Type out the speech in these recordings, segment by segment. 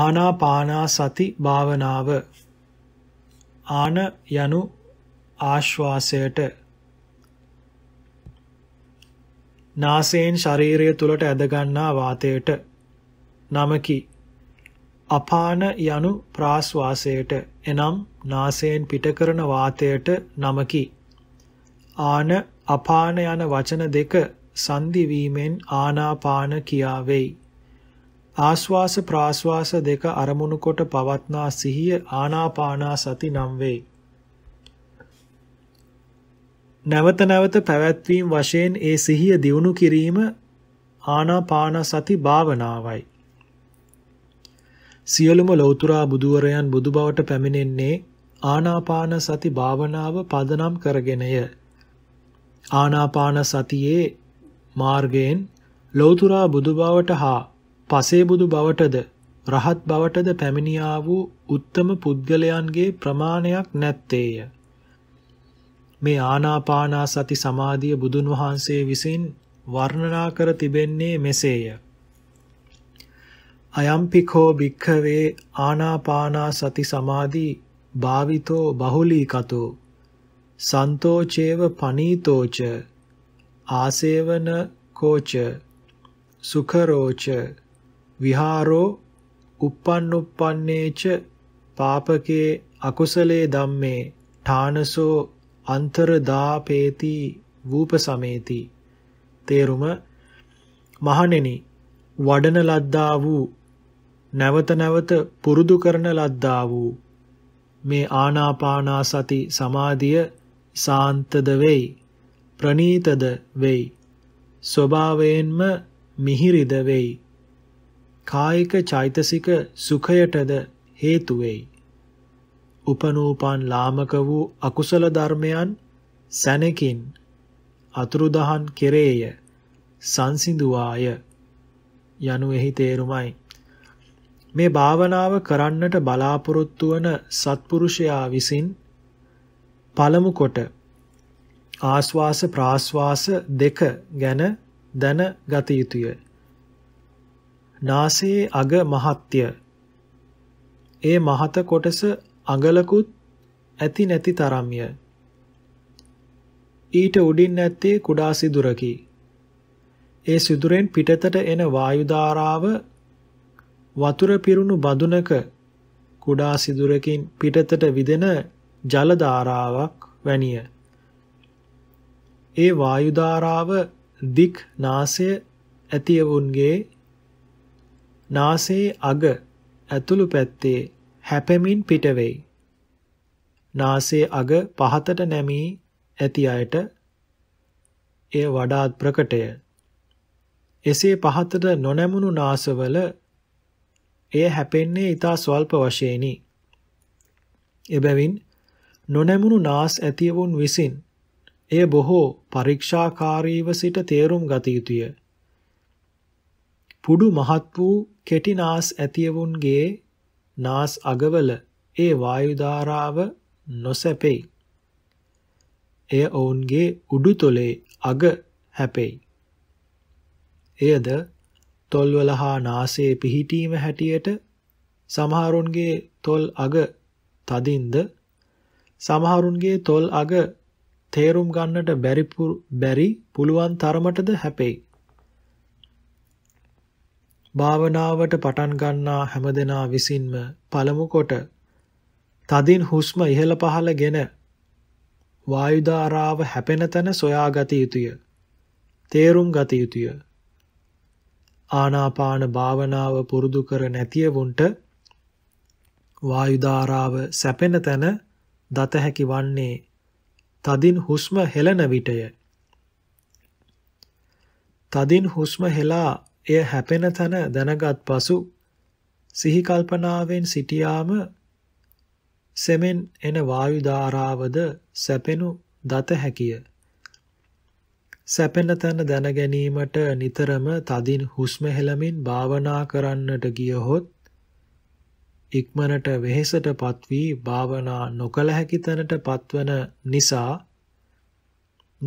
ආනාපානාසති භාවනාව ආන යනු ආශ්වාසයට නාසයෙන් ශරීරය තුලට ඇදගන්නා වාතයට නමකි අපාන යනු ප්‍රාශ්වාසයට එනම් නාසයෙන් පිටකරන වාතයට නමකි ආන අපාන යන වචන දෙක සංදිවීමෙන් ආනාපාන කියාවෙයි ආස්වාස ප්‍රාස්වාස දෙක අරමුණු කොට පවත්නා සිහිය ආනාපානා සති නම් වේ. නැවත නැවත පැවැත්වීම වශයෙන් ඒ සිහිය දියුණු කිරීම ආනාපාන සති භාවනාවයි. සියලුම ලෞතුරා බුදුවරයන් බුදුබවට පැමිණෙන්නේ ආනාපාන සති භාවනාව පදනම් කරගෙනය. ආනාපාන සතියේ මාර්ගයෙන් ලෞතුරා බුදුබවට හා පසේබුදු බවටද රහත් බවටද පැමිණියා වූ උත්තම පුද්ගලයන්ගේ ප්‍රමාණයක් නැත්තේය. මේ ආනාපානා සති සමාධිය බුදුන් වහන්සේ විසින් වර්ණනා කර තිබෙන්නේ මෙසේය. අයම්පිකෝ භික්ඛවේ ආනාපානා සති සමාධි භාවිතෝ බහුලීකතෝ සන්තෝචේව පනීතෝච ආසේවන කෝච සුඛරෝච විහාරෝ uppannuppanneca පාපකේ අකුසලේ ධම්මේ ඨානසෝ අන්තරදාපේති වූප සමේති තේරුම මහණෙනි වඩන ලද්දා වූ නැවත නැවත පුරුදු කරන ලද්දා වූ මේ ආනාපානාසති සමාධිය සාන්තද වෙයි ප්‍රනීතද වෙයි ස්වභාවයෙන්ම මිහිරිද වෙයි කායික චෛතසික සුඛයටද හේතු වෙයි. උපනෝපන් ලාමක වූ අකුසල ධර්මයන් සැනකින් අතුරුදහන් කෙරේය සංසිඳුවාය යනු එහි තේරුමයි මේ භාවනාව කරන්නට බලාපොරොත්තු වන සත්පුරුෂයා විසින් පළමු කොට ආස්වාස ප්‍රාස්වාස දෙක ගැන දැන ගත යුතුය නාසයේ අග මහත්ය. ඒ මහත කොටස අඟලකුත් ඇති නැති තරම්ය. ඊට උඩින් නැත්තේ කුඩා සිදුරකි. ඒ සිදුරෙන් පිටතට එන වායු ධාරාව වතුර පිරුණු බඳුනක කුඩා සිදුරකින් පිටතට විදෙන ජල ධාරාවක් වැනිය. ඒ වායු ධාරාව දික් නාසය ඇතියවුන්ගේ නාසයේ අග ඇතුළු පැත්තේ හැපෙමින් පිටවෙයි. නාසයේ අග පහතට නැමී ඇති අයට එය වඩාත් ප්‍රකටය. එසේ පහතට නොනැමුණු නාසවල එය හැපෙන්නේ ඊතා ස්වල්ප වශයෙනි. එබැවින් නොනැමුණු නාස් ඇතිවුන් විසින් එය බොහෝ පරීක්ෂාකාරීව සිට තේරුම් ගත යුතුය. පුඩු මහත් වූ කෙටි නාස් ඇතියවුන්ගේ නාස් අගවල ඒ වායු ධාරාව නොසැපෙයි. එය ඔවුන්ගේ උඩු තොලේ අග හැපෙයි. එයද තොල්වල හා නාසයේ පිහිටීම හැටියට සමහරුන්ගේ තොල් අග තදින්ද සමහරුන්ගේ තොල් අග තේරුම් ගන්නට බැරි පුළුවන් තරමටද හැපෙයි. භාවනාවට පටන් ගන්නා හැමදෙනා විසින්ම පළමු කොට තදින් හුස්ම ඉහළ පහළගෙන වායු ධාරාව හැපෙන තැන සොයා ගත යුතුය. තේරුම් ගත යුතුය. ආනාපාන භාවනාව පුරුදු කර නැතිවුන්ට වායු ධාරාව සැපෙන තැන දත හැකි වන්නේ තදින් හුස්ම හෙළන විටය. තදින් හුස්ම හෙලා එය හැපෙන තැන දැනගත් පසු සිහි කල්පනාවෙන් සිටියාම සෙමෙන් එන වායු ධාරාවද සැපෙනු දත හැකිය. සැපෙන තන දැන ගැනීමට නිතරම තදින් හුස්ම හෙළමින් භාවනා කරන්නට ගියහොත් ඉක්මනට වෙහෙසටපත් වී භාවනා නොකළ හැකි තැනට පත්වන නිසා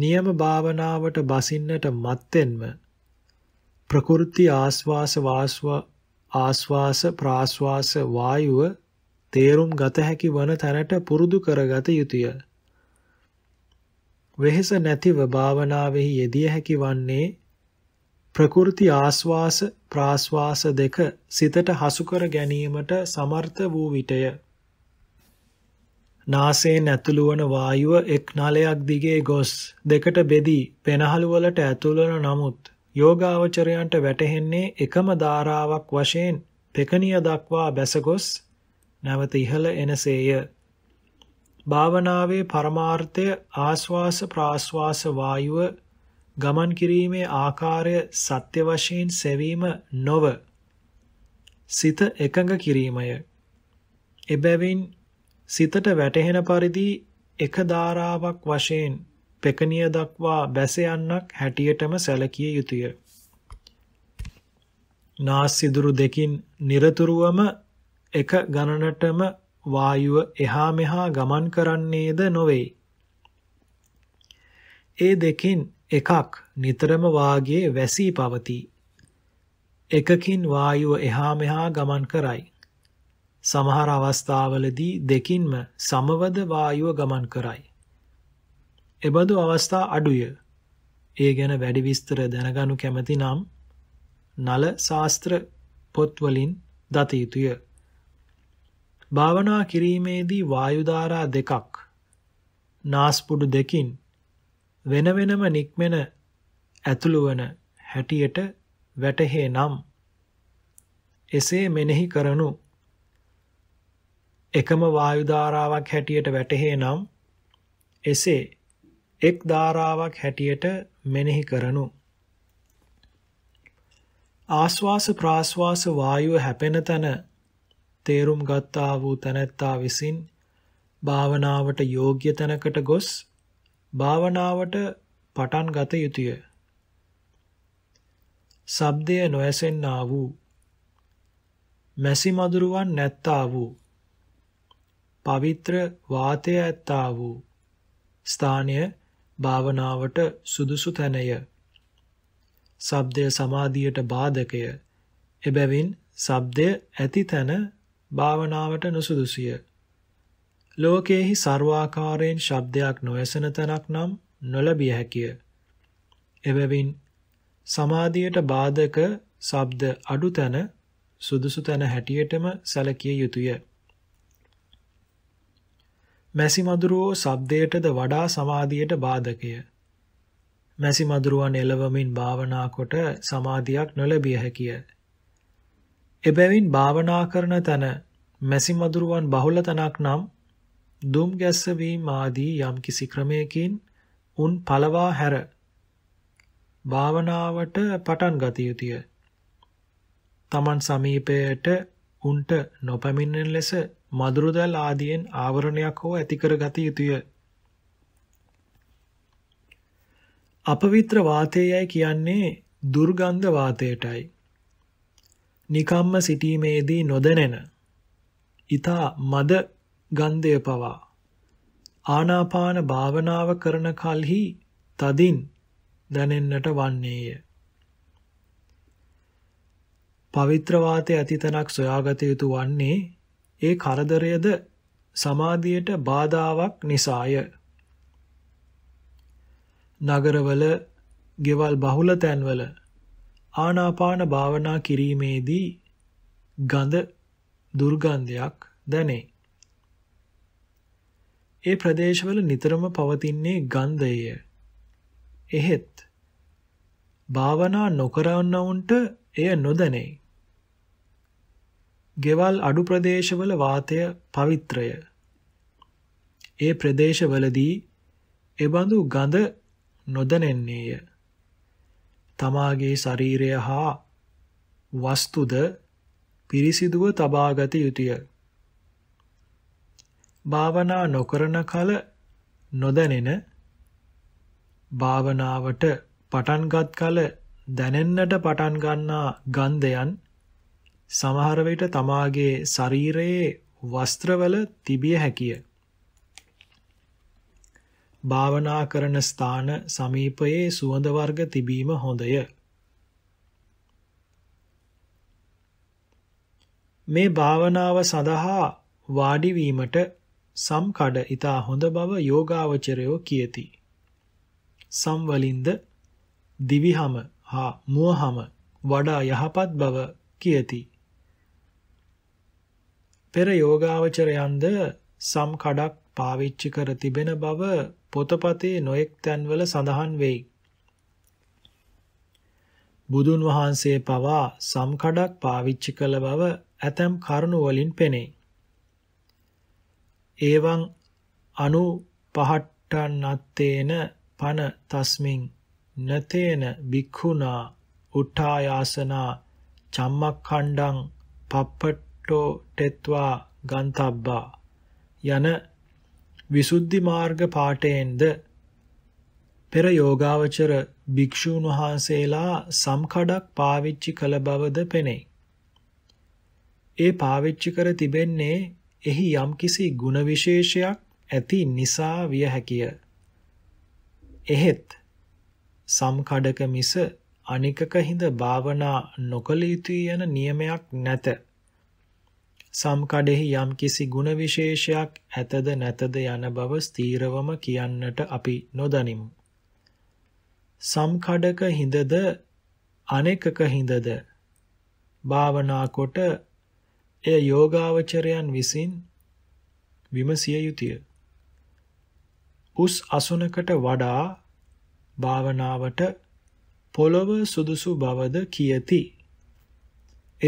නියම භාවනාවට බසින්නට මත්තෙන්ම ප්‍රකෘති ආස්වාස ආස්වාස ප්‍රාස්වාස වායුව තේරුම් ගත හැකි වන තැනට පුරුදු කරගත යුතුය. වෙහෙස නැතිව භාවනාවෙහි යෙදිය හැකි වන්නේ ප්‍රකෘති ආස්වාස ප්‍රාස්වාස දෙක සිතට හසු කර ගැනීමට සමර්ථ වූ විටය. නාසයෙන් ඇතුළු වන වායුව එක් නලයක් දිගේ ගොස් දෙකට බෙදී පෙනහළු වලට ඇතුළු නමුත් යෝගාවචරයන්ට වැටහෙන්නේ එකම ධාරාවක් වශයෙන් පෙකණිය දක්වා බැසගොස් නැවත ඉහළ එනසේය. භාවනාවේ පරමාර්ථය ආස්වාස ප්‍රාස්වාස වායුව ගමන් කිරීමේ ආකාරය සත්‍ය වශයෙන් සෙවීම නොව සිත එකඟ කිරීමය. එබැවින් සිතට වැටහෙන පරිදි එක ධාරාවක් වශයෙන් පෙකණිය දක්වා බැස යන්නක් හැටියටම සැලකිය යුතුය. නාස් සිදුරු දෙකින් নিরතුරුවම එක ගණනටම වායුව එහා මෙහා ගමන් කරන්නේද නොවේ. ඒ දෙකින් එකක් නිතරම වාගේ වැසී පවතී. එකකින් වායුව එහා මෙහා ගමන් කරයි. සමහර අවස්ථාවලදී දෙකින්ම සමවද වායුව ගමන් කරයි. එබඳු අවස්ථා අඩුය. ඒ ගැන වැඩි විස්තර දැනගනු කැමති නම් නල ශාස්ත්‍ර පොත්වලින් දත යුතුය. භාවනා කිරීමේදී වායු ධාරා දෙකක් නාස්පුඩු දෙකින් වෙන වෙනම නික්මෙන ඇතුළු වන හැටියට වැටහේ නම් එසේ මෙනෙහි කරනු එකම වායු ධාරාවක් හැටියට වැටහේ නම් එසේ එක් ධාරාවක් හැටියට මෙනෙහි කරනු ආස්වාස ප්‍රාස්වාස වායුව හැපෙන තන තේරුම් ගත්තා වූ තැනැත්තා විසින් භාවනාවට යෝග්‍ය තැනකට ගොස් භාවනාවට පටන් ගත යුතුය. ශබ්දය නොඇසෙන්නා වූ මැසි මදුරුවන් නැත්තා වූ පවිත්‍ර වාතය ඇත්තා වූ ස්ථානය භාවනාවට සුදුසු තැනය. ශබ්දය සමාධියට බාධකය. එබැවින් ශබ්දය ඇති තැන භාවනාවට නුසුදුසිය. ලෝකයේහි ਸਰවාකාරයෙන් ශබ්දයක් නොඇසෙන තැනක් නම් නොලැබිය හැකිය. එබැවින් සමාධියට බාධක ශබ්ද අඩු තැන සුදුසු තැන හැටියටම සැලකිය යුතුය. මැසිමදුරුවෝ ශබ්දයටද වඩා සමාධියට බාධකය. මැසිමදුරුවන් එළවමින් භාවනා කොට සමාධියක් නොලැබිය හැකිය. එබැවින් භාවනා කරන තන මැසිමදුරුවන් බහුල තනක් නම් දුම් ගැස්සවීම ආදී යම්කිසි ක්‍රමයකින් උන් පළවා හැර භාවනාවට පටන් ගත යුතුය. Taman සමීපයට උන්ට නොපැමිණෙන ලෙස මදුරුදැල් ආදියෙන් ආවරණයක් හෝ ඇති කරගත යුතුය. අපවිත්‍ර වාතයයි කියන්නේ දුර්ගන්ධ වාතයටයි. නිකම්ම සිටීමේදී නොදැනෙන ඊතා මද ගන්ධය පවා ආනාපාන භාවනාව කරන කලෙහි තදින් දැනෙන්නට වන්නේය. පවිත්‍ර වාතය ඇතිතනක් සොයාගත යුතු වන්නේ ඒ කරදරයද සමාධියට බාධාවක් නිසාය. නගරවල, ගෙවල් බහුල තැන්වල ආනාපාන භාවනා කිරීමේදී ගඳ දුර්ගන්ධයක් දැනේ. ඒ ප්‍රදේශවල නිතරම පවතින්නේ ගන්ධය. එහෙත් භාවනා නොකරනවුන්ට එය නොදැනේ. ගෙවල් අඩු ප්‍රදේශවල වාතය පවිත්‍රය. ඒ ප්‍රදේශවලදී එබඳු ගඳ නොදැනෙන්නේය. තමාගේ ශරීරය හා වස්තුද පිරිසිදුව තබාගත යුතුය. භාවනා නොකරන කල නොදැනෙන භාවනාවට පටන්ගත් කල දැනෙන්නට පටන් ගන්නා ගන්ධයන් සමහර විට තමාගේ ශරීරයේ වස්ත්‍රවල තිබිය හැකිය. භාවනා කරන ස්ථාන සමීපයේ සුවඳ වර්ග තිබීම හොඳය. මේ භාවනාව සඳහා වාඩි වීමට සම්කඩ ඊතා හොඳ බව යෝගාවචරයෝ කියති. සම්වලින්ද දිවිහම හා මුවහම වඩා යහපත් බව කියති. පෙර යෝගාවචරයන්ද සම් කඩක් පාවිච්චි කර තිබෙන බව පොතපතේ නොඑක් තැන්වල සඳහන් වෙයි. බුදුන් වහන්සේ පවා සම් කඩක් පාවිච්චි කළ බව ඇතම් කරුණු වලින් පෙනේ. එවං අනු පහට්ටන්නත්තේන පන තස්මින් නතේන භික්ඛුනා උට්ඨායාසනා චම්මක්ඛණ්ඩං පප්පට්ඨ අට්ටෝ ටෙත්වා ගන්තබ්බා යන විසුද්ධි මාර්ග පාඨයෙන්ද පෙර යෝගාවචර භික්ෂූන් වහන්සේලා සම්කඩක් පාවිච්චි කළ බවද පෙනේ. ඒ පාවිච්චි කර තිබෙන්නේ එහි යම්කිසි ගුණ විශේෂයක් ඇති නිසා විය හැකිය. එහෙත් සම්කඩක මිස අනිකක හිඳ භාවනා නොකළ යුතුය යන නියමයක් නැත. සම්කඩෙහි යම්කිසි ಗುಣවිශේෂයක් ඇතද නැතද යන බව ස්ථීරවම කියන්නට අපි නොදනිමු. සම්කඩක හිඳද අනෙකක හිඳද භාවනා කොට එය යෝගාවචරයන් විසින් විමසිය යුතුය. උස් අසුනකට වඩා භාවනාවට පොළොව සුදුසු බවද කියති.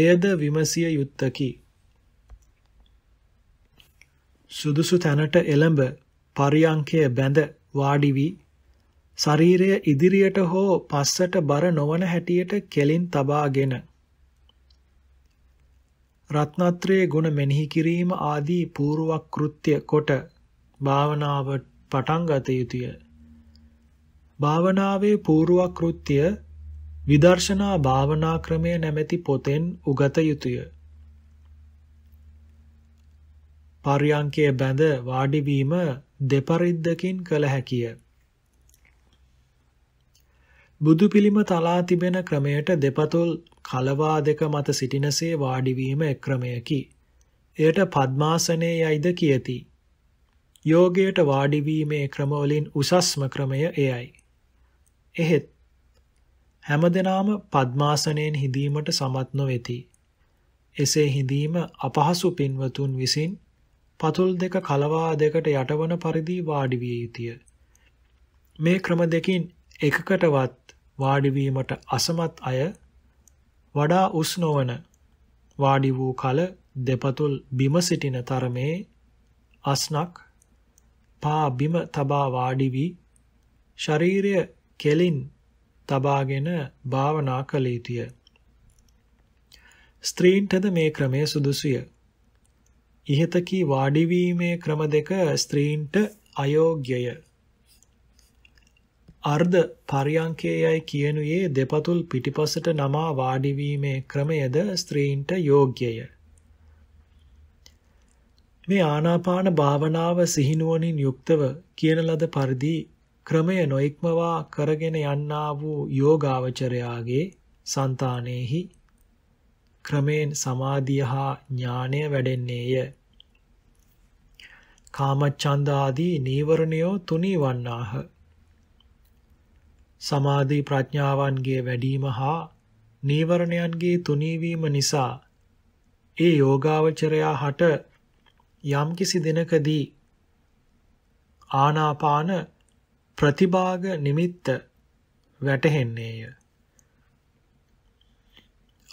එයද විමසිය යුත්තකි. සුදුසු තැනට එළඹ පරියංකය බැඳ වාඩි වී ශරීරය ඉදිරියට හෝ පස්සට බර නොවන හැටියට කෙලින් තබාගෙන රත්නත්‍රයේ ගුණ මෙනෙහි කිරීම ආදී පූර්වක් කෘත්‍ය කොට භාවනාව පටන් ගත යුතුය. භාවනාවේ පූර්වක් කෘත්‍ය විදර්ශනා භාවනා ක්‍රමය නැමැති පොතෙන් උගත යුතුය. පර්යංකයේ බැඳ වාඩිවීම දෙපරිද්දකින් කළ හැකිය. බුදු පිළිම තලා තිබෙන ක්‍රමයට දෙපතුල් කලවා දෙක මත සිටිනසේ වාඩිවීම එක් ක්‍රමයකි. එයට පද්මාසනයේ යයිද කියති. යෝගයට වාඩිවීමේ ක්‍රමවලින් උසස්ම ක්‍රමය එයයි. එහෙත් හැමදෙනාම පද්මාසනයෙන් හිඳීමට සමත් නොවෙති. එසේ හිඳීම අපහසු පින්වතුන් විසින් පතුල් දෙක කලවා දෙකට යටවන පරිදි වාඩි විය යුතුය. මේ ක්‍රම දෙකින් එකකටවත් වාඩි වීමට අසමත් අය වඩා උස් නොවන වාඩි වූ කල දෙපතුල් බිම සිටින තරමේ අස්නක් පා බිම තබා වාඩි වී ශරීරය කෙලින් තබාගෙන භාවනා කළ යුතුය. ස්ත්‍රීන්ටද මේ ක්‍රමය සුදුසුය. ඉහත කී වාඩිවීමේ ක්‍රම දෙක ස්ත්‍රීන්ට අයෝග්‍යය. අර්ධ පරියංකේයයි කියනුයේ දෙපතුල් පිටිපසට නමා වාඩිවීමේ ක්‍රමයද ස්ත්‍රීන්ට යෝග්‍යය. මේ ආනාපාන භාවනාව සිහිනුවණින් යුක්තව කියන ලද පරිදි ක්‍රමය නොඉක්මවා කරගෙන යන්නා වූ යෝගාවචරයාගේ సంతානෙහි ක්‍රමෙන් සමාධිය හා ඥානය වැඩෙන්නේය. කාමච්ඡන්ද ආදී නීවරණයෝ තුනී වන්නාහ. සමාධි ප්‍රඥාවන්ගේ වැඩිම හා නීවරණයන්ගේ තුනීවීම නිසා ඒ යෝගාවචරයා හට යම්කිසි දිනකදී ආනාපාන ප්‍රතිභාග නිමිත්ත වැටහෙන්නේය.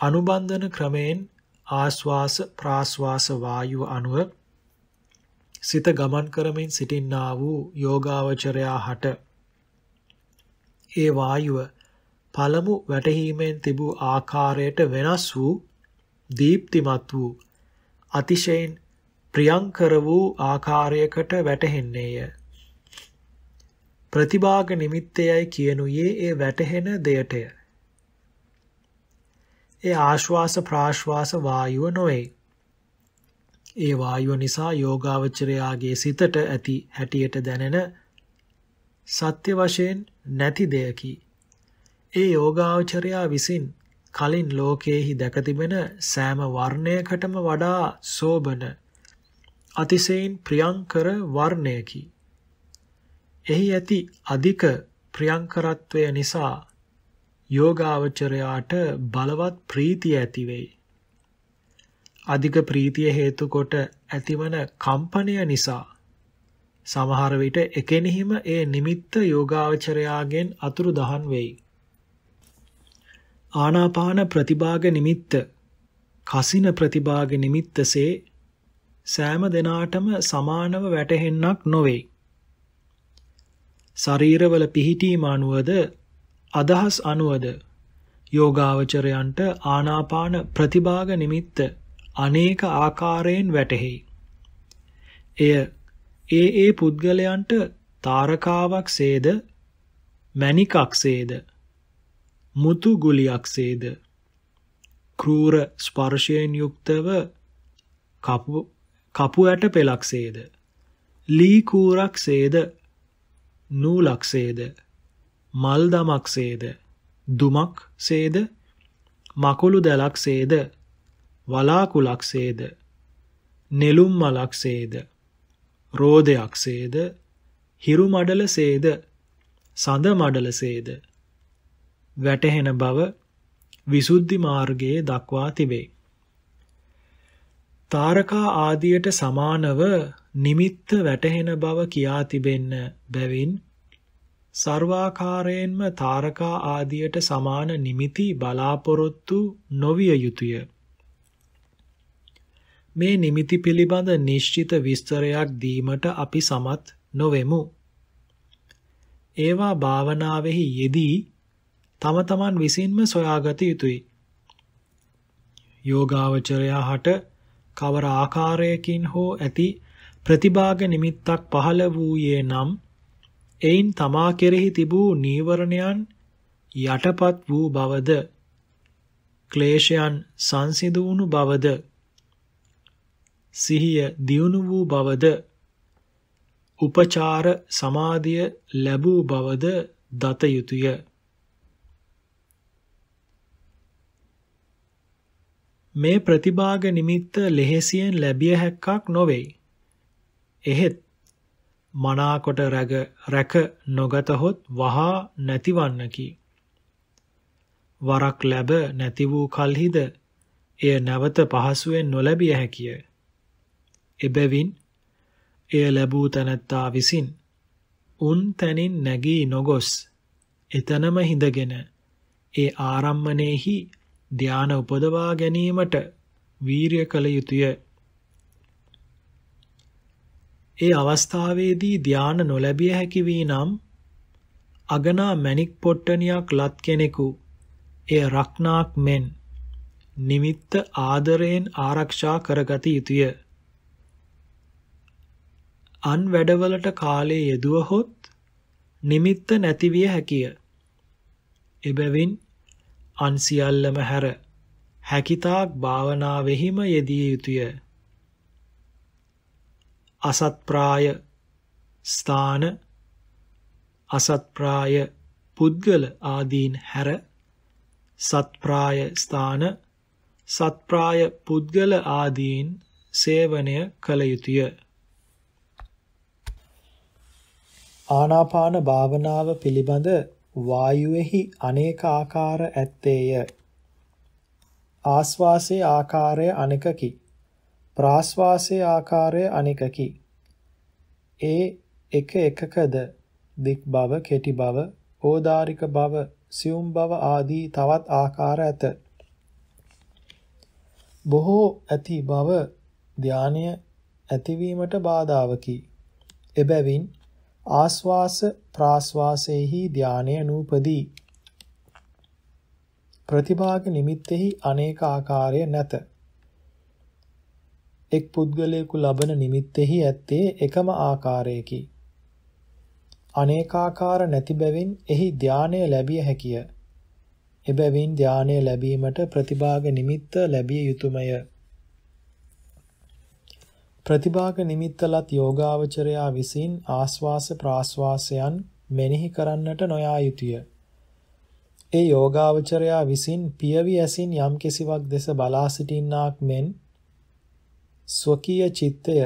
අනුබන්ධන ක්‍රමයෙන් ආස්වාස ප්‍රාස්වාස වායුව අනුව සිත ගමන් කරමින් සිටින්නා වූ යෝගාවචරයා හට ඒ වායුව පළමු වැටහීමෙන් තිබූ ආකාරයට වෙනස් වූ දීප්තිමත් වූ අතිශයින් ප්‍රියංකර වූ ආකාරයකට වැටහෙන්නේය ප්‍රතිභාග නිමිත්තයයි කියනුයේ ඒ වැටහෙන දෙයටය ඒ ආශ්වාස ප්‍රාශ්වාස වායුව නොවේ ඒ වායුව නිසා යෝගාවචරයාගේ සිතට ඇති හැටියට දැනෙන සත්‍ය වශයෙන් නැති දෙයකි. ඒ යෝගාවචරයා විසින් කලින් ලෝකයේහි දැක තිබෙන සෑම වර්ණයකටම වඩා සෝබන අතිශයින් ප්‍රියංකර වර්ණයකි. එහි ඇති අධික ප්‍රියංකරත්වය නිසා යෝගාවචරයාට බලවත් ප්‍රීතිය ඇති වෙයි. අධික ප්‍රීතිය හේතු කොට ඇතිවන කම්පනය නිසා සමහර විට එකෙනෙහිම ඒ නිමිත්ත යෝගාවචරයාගෙන් අතුරු දහන් වෙයි. ආනාපාන ප්‍රතිභාග නිමිත්ත කසින ප්‍රතිභාග නිමිත්තසේ සෑම දෙනාටම සමානව වැටහෙන්නක් නොවේ. ශරීරවල පිහිටීම අනුවද අදහස් අනුවද යෝගාවචරයන්ට ආනාපාන ප්‍රතිභාග නිමිත්ත අනේක ආකාරයෙන් වැටහෙයි. එය ඒ ඒ පුද්ගලයන්ට තාරකාවක් සේද මැණිකක් සේද මුතු ගුලියක් සේද ක්‍රූර ස්පර්ශයෙන් යුක්තව කපු කපු ඇට පෙලක් සේද ලී කූරක් සේද නූලක් සේද මල් දමක් සේද දුමක් සේද මකුළු දැලක් සේද වලාකුලක්සේද නෙළුම් මලක්සේද රෝදයක්සේද හිරු මඩලසේද සඳ මඩලසේද වැටහෙන බව විසුද්ධි මාර්ගයේ දක්වා තිබේ. තාරකා ආදියට සමානව නිමිත්ත වැටහෙන බව කියා තිබෙන්න බැවින් සර්වාකාරයෙන්ම තාරකා ආදියට සමාන නිමිති බලාපොරොත්තු නොවිය යුතුය. මේ නිමිති පිළිබඳ නිශ්චිත විස්තරයක් දීමට අපි සමත් නොවෙමු. ඒවා භාවනාවෙහි යෙදී තම තමන් විසින්ම සොයාගත යුතුයි. යෝගාවචරයා හට කවර ආකාරයකින් හෝ ඇති ප්‍රතිභාග නිමිත්තක් පහළ වූයේ නම් එයින් තමා කෙරෙහි තිබූ නීවරණයන් යටපත් වූ බවද ක්ලේශයන් සංසිඳුණු බවද සිහිය දියුණු වූ බවද උපචාර සමාධිය ලැබූ බවද දත යුතුය. මේ ප්‍රතිභාග නිමිත්ත ලෙහෙසියෙන් ලැබිය හැක්කක් නොවෙයි. එහෙත් මනාකොට රැග රැක නොගතහොත් වහා නැතිවන්නකි. වරක් ලැබ නැති වූ කල්හිද එය නැවත පහසුවෙන් නොලැබිය හැකිය. එබැවින් එය ලැබූ තැනැත්තා විසින් උන් තැනින් නැගී නොගොස් එතනම හිඳගෙන ඒ ආරම්මනේහි ධාන උපදවා ගැනීමට වීරිය කළ යුතුය. ඒ අවස්ථාවේදී ධාන නොලැබිය හැකි වී නම් අගනා මණික් පොට්ටනියක් ලත් කෙනෙකු එය රක්නාක් මෙන් නිමිත්ත ආදරයෙන් ආරක්ෂා කරගත යුතුය. අන් වැඩවලට කාලය යෙදුවහොත් නිමිත්ත නැතිවිය හැකිය. එබැවින් අන් සියල්ලම හැර හැකිතාක් භාවනාවෙහිම යෙදිය යුතුය. අසත්ප්‍රාය ස්ථාන අසත්ප්‍රාය පුද්ගල ආදීන් හැර සත්ප්‍රාය ස්ථාන සත්ප්‍රාය පුද්ගල ආදීන් සේවනය කළ යුතුය. ආනාපාන භාවනාව පිළිබඳ වායුවේහි අනේක ආකාර ඇත්තේය. ආස්වාසේ ආකාරය අනෙකකි. ප්‍රාස්වාසේ ආකාරය අනෙකකි. ඒ එක එකකද දික් බව, කෙටි බව, ඕදාරික බව, සියුම් බව ආදී තවත් ආකාර ඇත. බොහෝ ඇති බව ධානය ඇතිවීමට බාධාවකි. එබැවින් ආස්වාස ප්‍රාස්වාසයේහි ධානය නූපදී. ප්‍රතිභාග නිමිත්තෙහි අනේක ආකාරය නැත. එක් පුද්ගලයෙකු ලබන නිමිත්තෙහි ඇත්තේ එකම ආකාරයකි. අනේකාකාර නැති බැවින් එහි ධානය ලැබිය හැකිය. එබැවින් ධානය ලැබීමට ප්‍රතිභාග නිමිත්ත ලැබිය යුතුයමය. ප්‍රතිභාග නිමිත්තලත් යෝගාවචරයා විසින් ආස්වාස ප්‍රාස්වාසයන් මෙනෙහි කරන්නට නොයා යුතුය. ඒ යෝගාවචරයා විසින් පියවි ඇසින් යම් කිසිවක් දෙස බලා සිටින්නාක් මෙන් ස්වකීය චිත්තය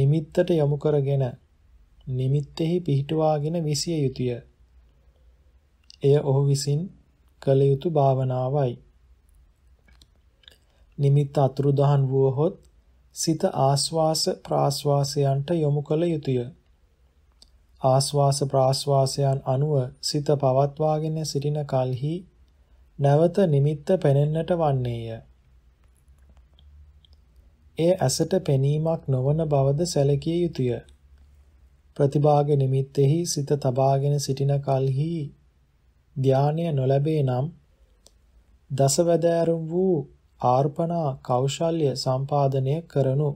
නිමිත්තට යොමු කරගෙන නිමිත්තෙහි පිහිටුවාගෙන විසිය යුතුය. එය ඔහු විසින් කළ යුතු භාවනාවයි. නිමිත්ත අතුරුදහන් වුවහොත් සිත ආස්වාස ප්‍රාස්වාසයන්ට යොමු කළ යුතුය. ආස්වාස ප්‍රාස්වාසයන් අනුව සිත පවත්වාගෙන සිටින කල්හි නැවත නිමිත්ත පෙනෙන්නට වන්නේය. ඒ ඇසට පෙනීමක් නොවන බවද සැලකිය යුතුය. ප්‍රතිභාග නිමිත්තෙහි සිත තබාගෙන සිටින කල්හි ධානය නොලැබේ නම් දසවැදෑරුම් වූ ආර්පණා කෞශල්‍ය සම්පාදනය කරනු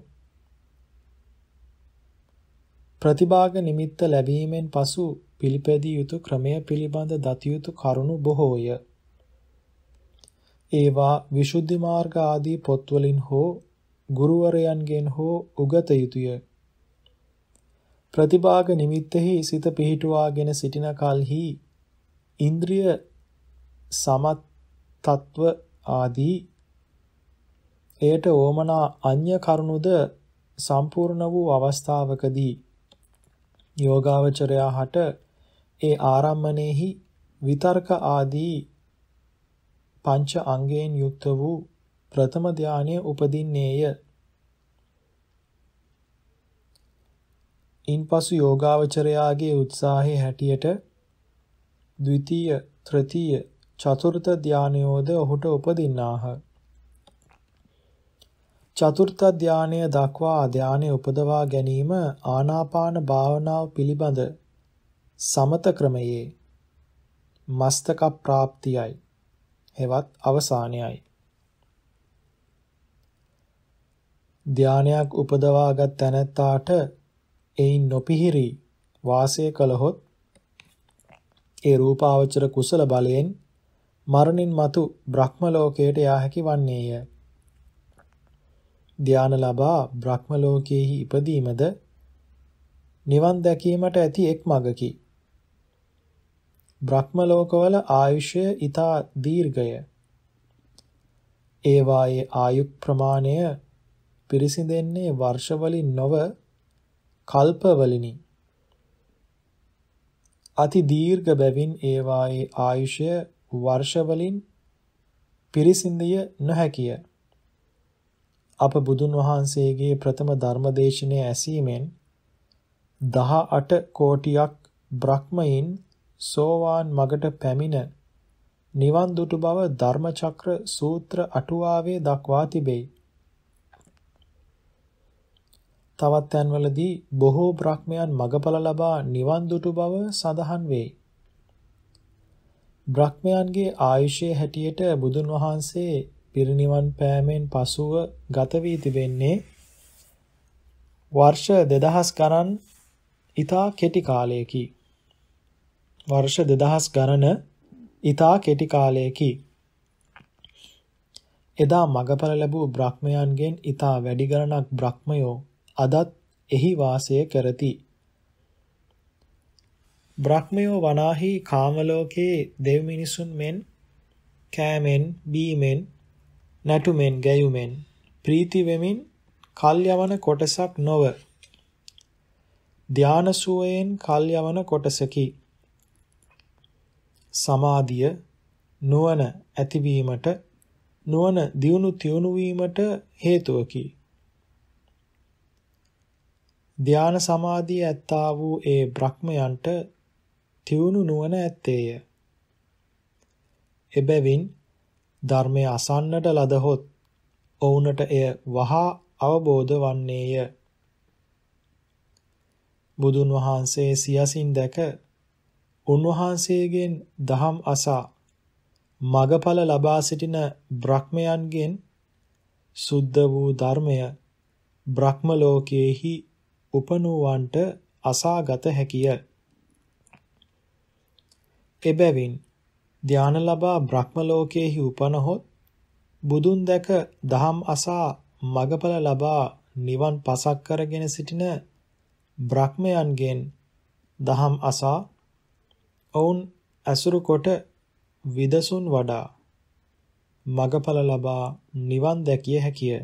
ප්‍රතිභාග නිමිත්ත ලැබීමෙන් පසු පිළිපැදිය යුතු ක්‍රමය පිළිබඳ දතියුතු කරුණු බොහෝය. ඒවා විසුද්ධි මාර්ග ආදී පොත්වලින් හෝ ගුරුවරයන්ගෙන් හෝ උගත යුතුය. ප්‍රතිභාග නිමිත්තෙහි සිත පිහිටුවාගෙන සිටින කල්හි ඉන්ද්‍රිය සමත් තත්ව ආදී එයට ඕමනා අන්‍ය කරුණුද සම්පූර්ණ වූ අවස්ථාවකදී යෝගාවචරයා හට ඒ ආරම්මණයෙහි විතර්ක ආදී පංච අංගයෙන් යුක්ත වූ ප්‍රථම ධානය උපදින්නේය. ඉන්පසු යෝගාවචරයාගේ උත්සාහය හැටියට ද්විතීය, තෘතීය, චතුර්ථ ධානයෝද ඔහුට උපදින්නාහ. චතුර්ථ ධානය දක්වා ධානය උපදවා ගැනීම ආනාපාන භාවනාව පිළිබඳ සමත ක්‍රමයේ මස්තක ප්‍රාප්තියයි හෙවත් අවසානයයි ධානයක් උපදවාගත් තැනැත්තාට එයින් නොපිහිරි වාසය කළහොත් ඒ රූපාවචර කුසල බලයෙන් මරණින් මතු බ්‍රහ්ම ලෝකයට යා හැකි වන්නේය ධාන ලබා බ්‍රහ්ම ලෝකයේහි ඉපදීමද නිවන් දැකීමට ඇති එක් මගකි. බ්‍රහ්ම ලෝකවල ආයුෂය ඊතා දීර්ඝය. ඒවායේ ආයු ප්‍රමාණය පිරිසිදෙන්නේ වර්ෂවලින් නොව කල්පවලිනි. අති දීර්ඝ බැවින් ඒවායේ ආයුෂය වර්ෂවලින් පිරිසිඳිය නොහැකිය. අප බුදුන් වහන්සේගේ ප්‍රථම ධර්මදේශනය ඇසීමෙන් 18 කෝටියක් බ්‍රහ්මයින් සෝවාන් මගට පැමිණ නිවන් දුටු බව ධර්මචක්‍ර සූත්‍ර අටුවාවේ දක්වා තිබේ. තවත් තැන්වලදී බොහෝ බ්‍රහ්මයන් මගඵල ලබා නිවන් දුටු බව සඳහන් වේ. බ්‍රහ්මයන්ගේ ආයුෂයේ හැටියට බුදුන් වහන්සේ පිරිනිවන් පෑමෙන් පසුව ගත වී තිබෙන්නේ වර්ෂ 2000 ගණන් ඊතා කෙටි කාලයකී වර්ෂ 2000 ගණන ඊතා කෙටි කාලයකී එදා මගඵල ලැබූ බ්‍රහ්මයන්ගෙන් ඊතා වැඩි ගණනක් බ්‍රහ්මයෝ අදත් එහි වාසය කරති බ්‍රහ්මයෝ වනාහි කාමලෝකයේ දෙව් මිනිසුන් මෙන් කෑමෙන් බීමෙන් නැටුමෙන් ගැයුමෙන් ප්‍රීති වෙමින් කල් යවන කොටසක් නොව ධානසුවයෙන් කල් යවන කොටසකි සමාධිය නුවණ ඇතිවීමට නුවණ දියුණු තියුණු වීමට හේතුවකි ධාන සමාධිය ඇත්තා වූ ඒ බ්‍රහ්මයන්ට තියුණු නුවණ ඇත්තේය එබැවින් ධර්මය අසන්නට ලදහොත් ඔවුනට එය වහා අවබෝධ වන්නේය. බුදුන් වහන්සේ සියසින් දැක උන්වහන්සේගෙන් දහම් අසා මගඵල ලබා සිටින බ්‍රහ්මයන්ගෙන් සුද්ධ වූ ධර්මය බ්‍රහ්ම ලෝකයේහි උපනුවන්ට අසාගත හැකිය. එබැවින් ධාන ලබා බ්‍රහ්ම ලෝකයේහි උපනහොත් බුදුන් දැක දහම් අසා මගඵල ලබා නිවන් පසක් කරගෙන සිටින බ්‍රහ්මයන්ගෙන් දහම් අසා ඔවුන් ඇසුරු කොට විදසුන් වඩා මගඵල ලබා නිවන් දැකිය හැකිය.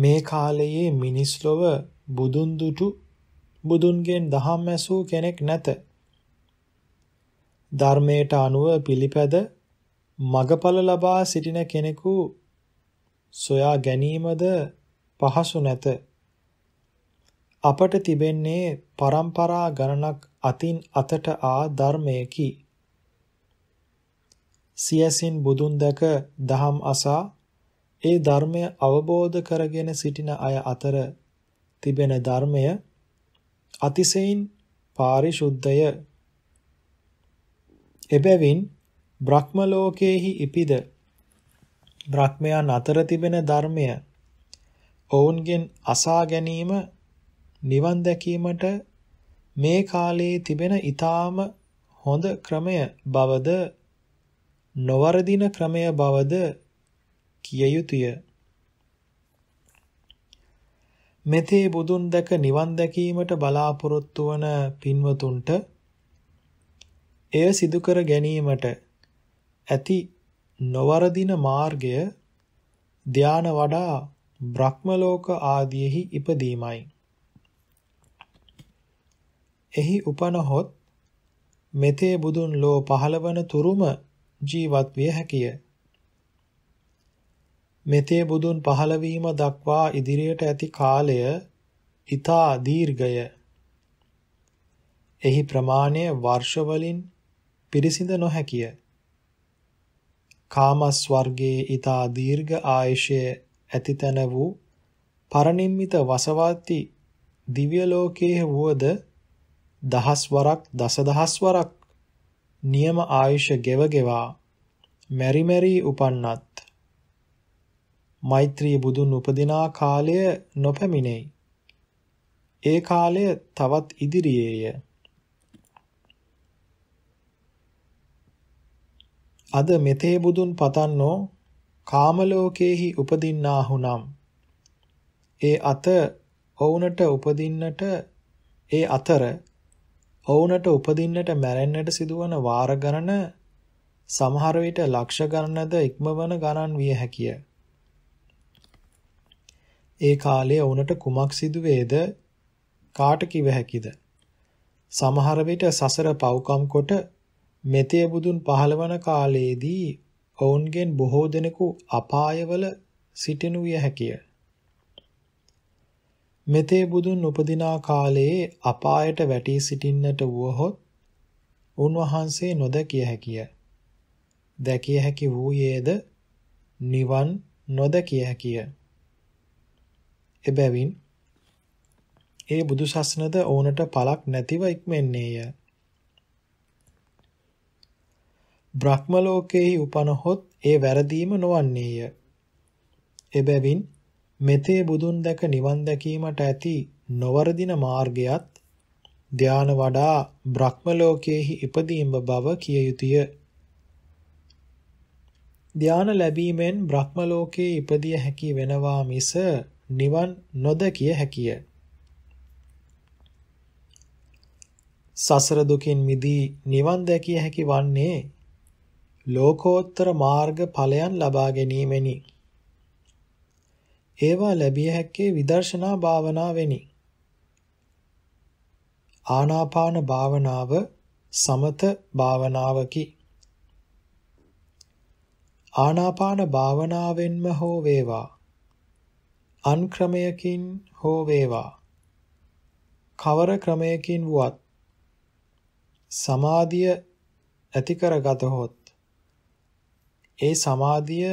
මේ කාලයේ මිනිස් ලොව බුදුන් දුටු බුදුන්ගෙන් දහම් ඇසූ කෙනෙක් නැත. ධර්මයට අනුව පිළිපැද මගඵල ලබා සිටින කෙනෙකු සොයා ගැනීමද පහසු නැත. අපට තිබෙන්නේ પરම්පරා ගණනක් අතින් අතට ආ ධර්මයකි. සියසින් බුදුන් දැක දහම් අසා ඒ ධර්මය අවබෝධ කරගෙන සිටින අය අතර තිබෙන ධර්මය අතිසයින් පාරිශුද්ධය එබැවින් බ්‍රහ්ම ලෝකයේහි ඉපිද බ්‍රහ්මයන් අතර තිබෙන ධර්මය ඔවුන්ගෙන් අසා ගැනීම නිවන් දැකීමට මේ කාලයේ තිබෙන ඊටාම හොඳ ක්‍රමය බවද නොවරදින ක්‍රමය බවද කිය යුතුය මෙතේ බුදුන් දැක නිවන් දැකීමට බලාපොරොත්තු වන පින්වතුන්ට එය සිදු කර ගැනීමට ඇති නොවරදින මාර්ගය ධාන වඩා බ්‍රහ්මලෝක ආදීෙහි ඉපදීමයි. එහි උපනහොත් මෙතේ බුදුන් ලෝ පහළවන තුරුම ජීවත් විය හැකිය. මෙතේ බුදුන් පහළවීම දක්වා ඉදිරියට ඇති කාලය ඊතා දීර්ඝය. එහි ප්‍රමාණය වර්ෂ වලින් පිරිසිඳ නොහැකිය. කාමස්වර්ගයේ ඊතා දීර්ඝ ආයශය ඇතිතන වූ පරණිම්මිත වසවත්ති දිව්‍ය ලෝකයේ වුවද දහස් වරක් දසදහස් වරක් නියම ආයුෂ ගෙව ගෙවා මෙරි මෙරි උපන්නත් මෛත්‍රී බුදුන් උපදිනා කාලය නොපැමිණෙයි. ඒ කාලය තවත් ඉදිරියේය. අද මෙතේ බුදුන් පතන්නෝ කාමලෝකේහි උපදින්නාහුනම් ඒ අත ඔවුනට උපදින්නට ඒ අතර ඔවුනට උපදින්නට මැරෙන්නට සිදුවන වාර ගණන සමහර විට ලක්ෂ ගණනද ඉක්මවන ගණන් විය හැකිය. ඒ කාලේ ඔවුනට කුමක් සිදුවේද කාට කිව හැකිද? සමහර විට සසර පව්කම් කොට මෙතේ බුදුන් පහළවන කාලයේදී ඔවුන්ගෙන් බොහෝ දෙනෙකු අපායවල සිටිනු විය හැකිය. මෙතේ බුදුන් උපදිනා කාලයේ අපායට වැටී සිටින්නට වුවහොත් උන්වහන්සේ නොදකිය හැකිය. දැකිය හැකි වූයේද නිවන් නොදකිය හැකිය. එබැවින් ඒ බුදු සසුනද ඕනට පළක් නැතිව ඉක්මෙන්නේය. බ්‍රහ්ම ලෝකයේ උපනහොත් ඒ වැරදීම නොවන්නේය. එබැවින් මෙතේ බුදුන් දැක නිවන් දැකීමට ඇති නොවරදින මාර්ගයත් ධාන වඩා බ්‍රහ්ම ලෝකයේහි ඉපදීම බව කිය යුතුය. ධාන ලැබීමෙන් බ්‍රහ්ම ලෝකයේ ඉපදිය හැකි වෙනවා මිස නිවන් නොදකිය හැකිය. සසර දුකින් මිදී නිවන් දැකිය හැකි වන්නේ ලෝකෝත්තර මාර්ග ඵලයන් ලබා ගැනීමෙනි. ඒවා ලැබිය හැක්කේ විදර්ශනා භාවනාවෙනි. ආනාපාන භාවනාව සමත භාවනාවකි. ආනාපාන භාවනාවෙන්ම හෝ වේවා අන් ක්‍රමයකින් හෝ වේවා කවර ක්‍රමයකින් වුවත් සමාධිය ඇති කරගතහොත් ඒ සමාධිය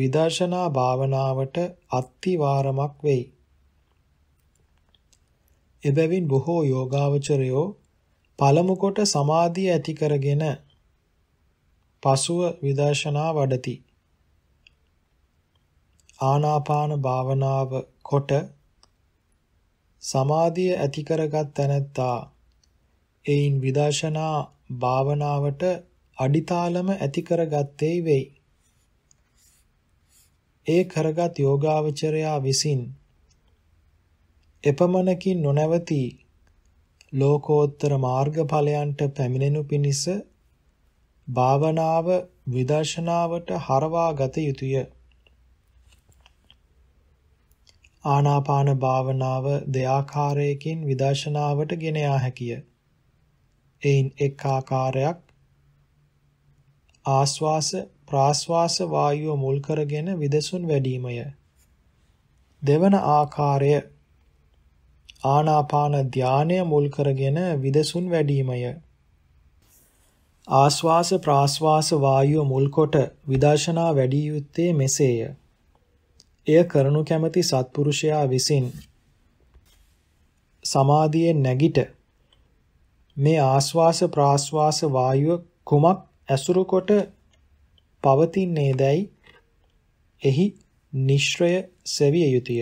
විදර්ශනා භාවනාවට අත්තිවාරමක් වෙයි. එබැවින් බොහෝ යෝගාවචරයෝ පළමු කොට සමාධිය ඇති කරගෙන පසුව විදර්ශනා වඩති. ආනාපාන භාවනාව කොට සමාධිය ඇති කරගත් තැනැත්තා එයින් විදර්ශනා භාවනාවට අඩිතාලම ඇති කරගත්තේ වෙයි. ඒ කරගත් යෝගාවචරයා විසින් එපමණකින් නොනැවති ලෝකෝත්තර මාර්ගඵලයන්ට පැමිණෙනු පිණිස භාවනාව විදර්ශනාවට හරවා ගත යුතුය. ආනාපාන භාවනාව දෙආකාරයකින් විදර්ශනාවට ගෙන යා හැකිය. එයින් එක් ආකාරයක් ආස්වාස ප්‍රාස්වාස වායුව මුල් කරගෙන විදසුන් වැඩිමය. දෙවන ආකාරය ආනාපාන ධානය මුල් කරගෙන විදසුන් වැඩිමය. ආස්වාස ප්‍රාස්වාස වායුව මුල් කොට විදර්ශනා වැඩි යුත්තේ මෙසේය. එය කරනු කැමති සත්පුරුෂයා විසින් සමාධියේ නැගිට මේ ආස්වාස ප්‍රාස්වාස වායුව කුමක් ඇසුරු කොට පවතින්නේ දැයි එහි නිශ්්‍රය සෙවිය යුතුය.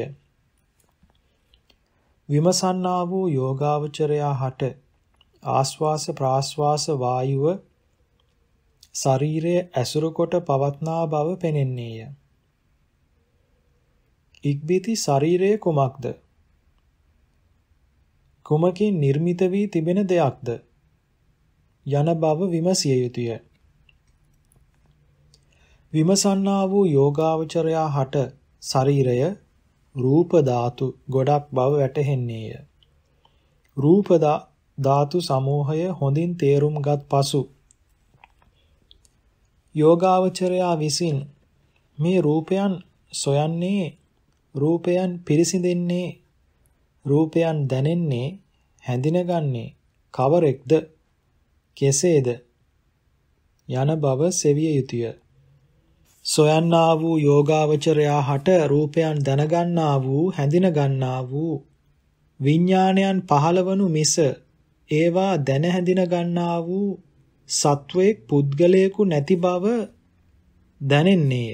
විමසන්නා වූ යෝගාවචරයා හට ආස්වාස ප්‍රාස්වාස වායුව ශරීරයේ ඇසුරු කොට පවත්නා බව පෙනෙන්නේය. ඉක්බිති ශරීරය කුමක්ද? කුමකින් නිර්මිත වී තිබෙන දෙයක්ද? යන බව විමසිය යුතුය. විමසන්නා වූ යෝගාවචරයා හට ශරීරය රූප ධාතු ගොඩක් බව වැටහෙන්නේය. රූප ධාතු සමූහය හොඳින් තේරුම්ගත් පසු යෝගාවචරයා විසින් මේ රූපයන් සොයන්නේ රූපයන් පිරිසිදෙන්නේ රූපයන් දැනෙන්නේ හැඳිනගන්නේ කවරෙක්ද කෙසේද යන බව සෙවිය යුතුය සොයන්නා වූ යෝගාවචරයා හට රූපයන් දැනගන්නා වූ හැඳිනගන්නා වූ විඥානයන් පහළවනු මිස ඒවා දැන හැඳින ගන්නා වූ සත්වයේ පුද්ගලයෙකු නැති බව දැනෙන්නේය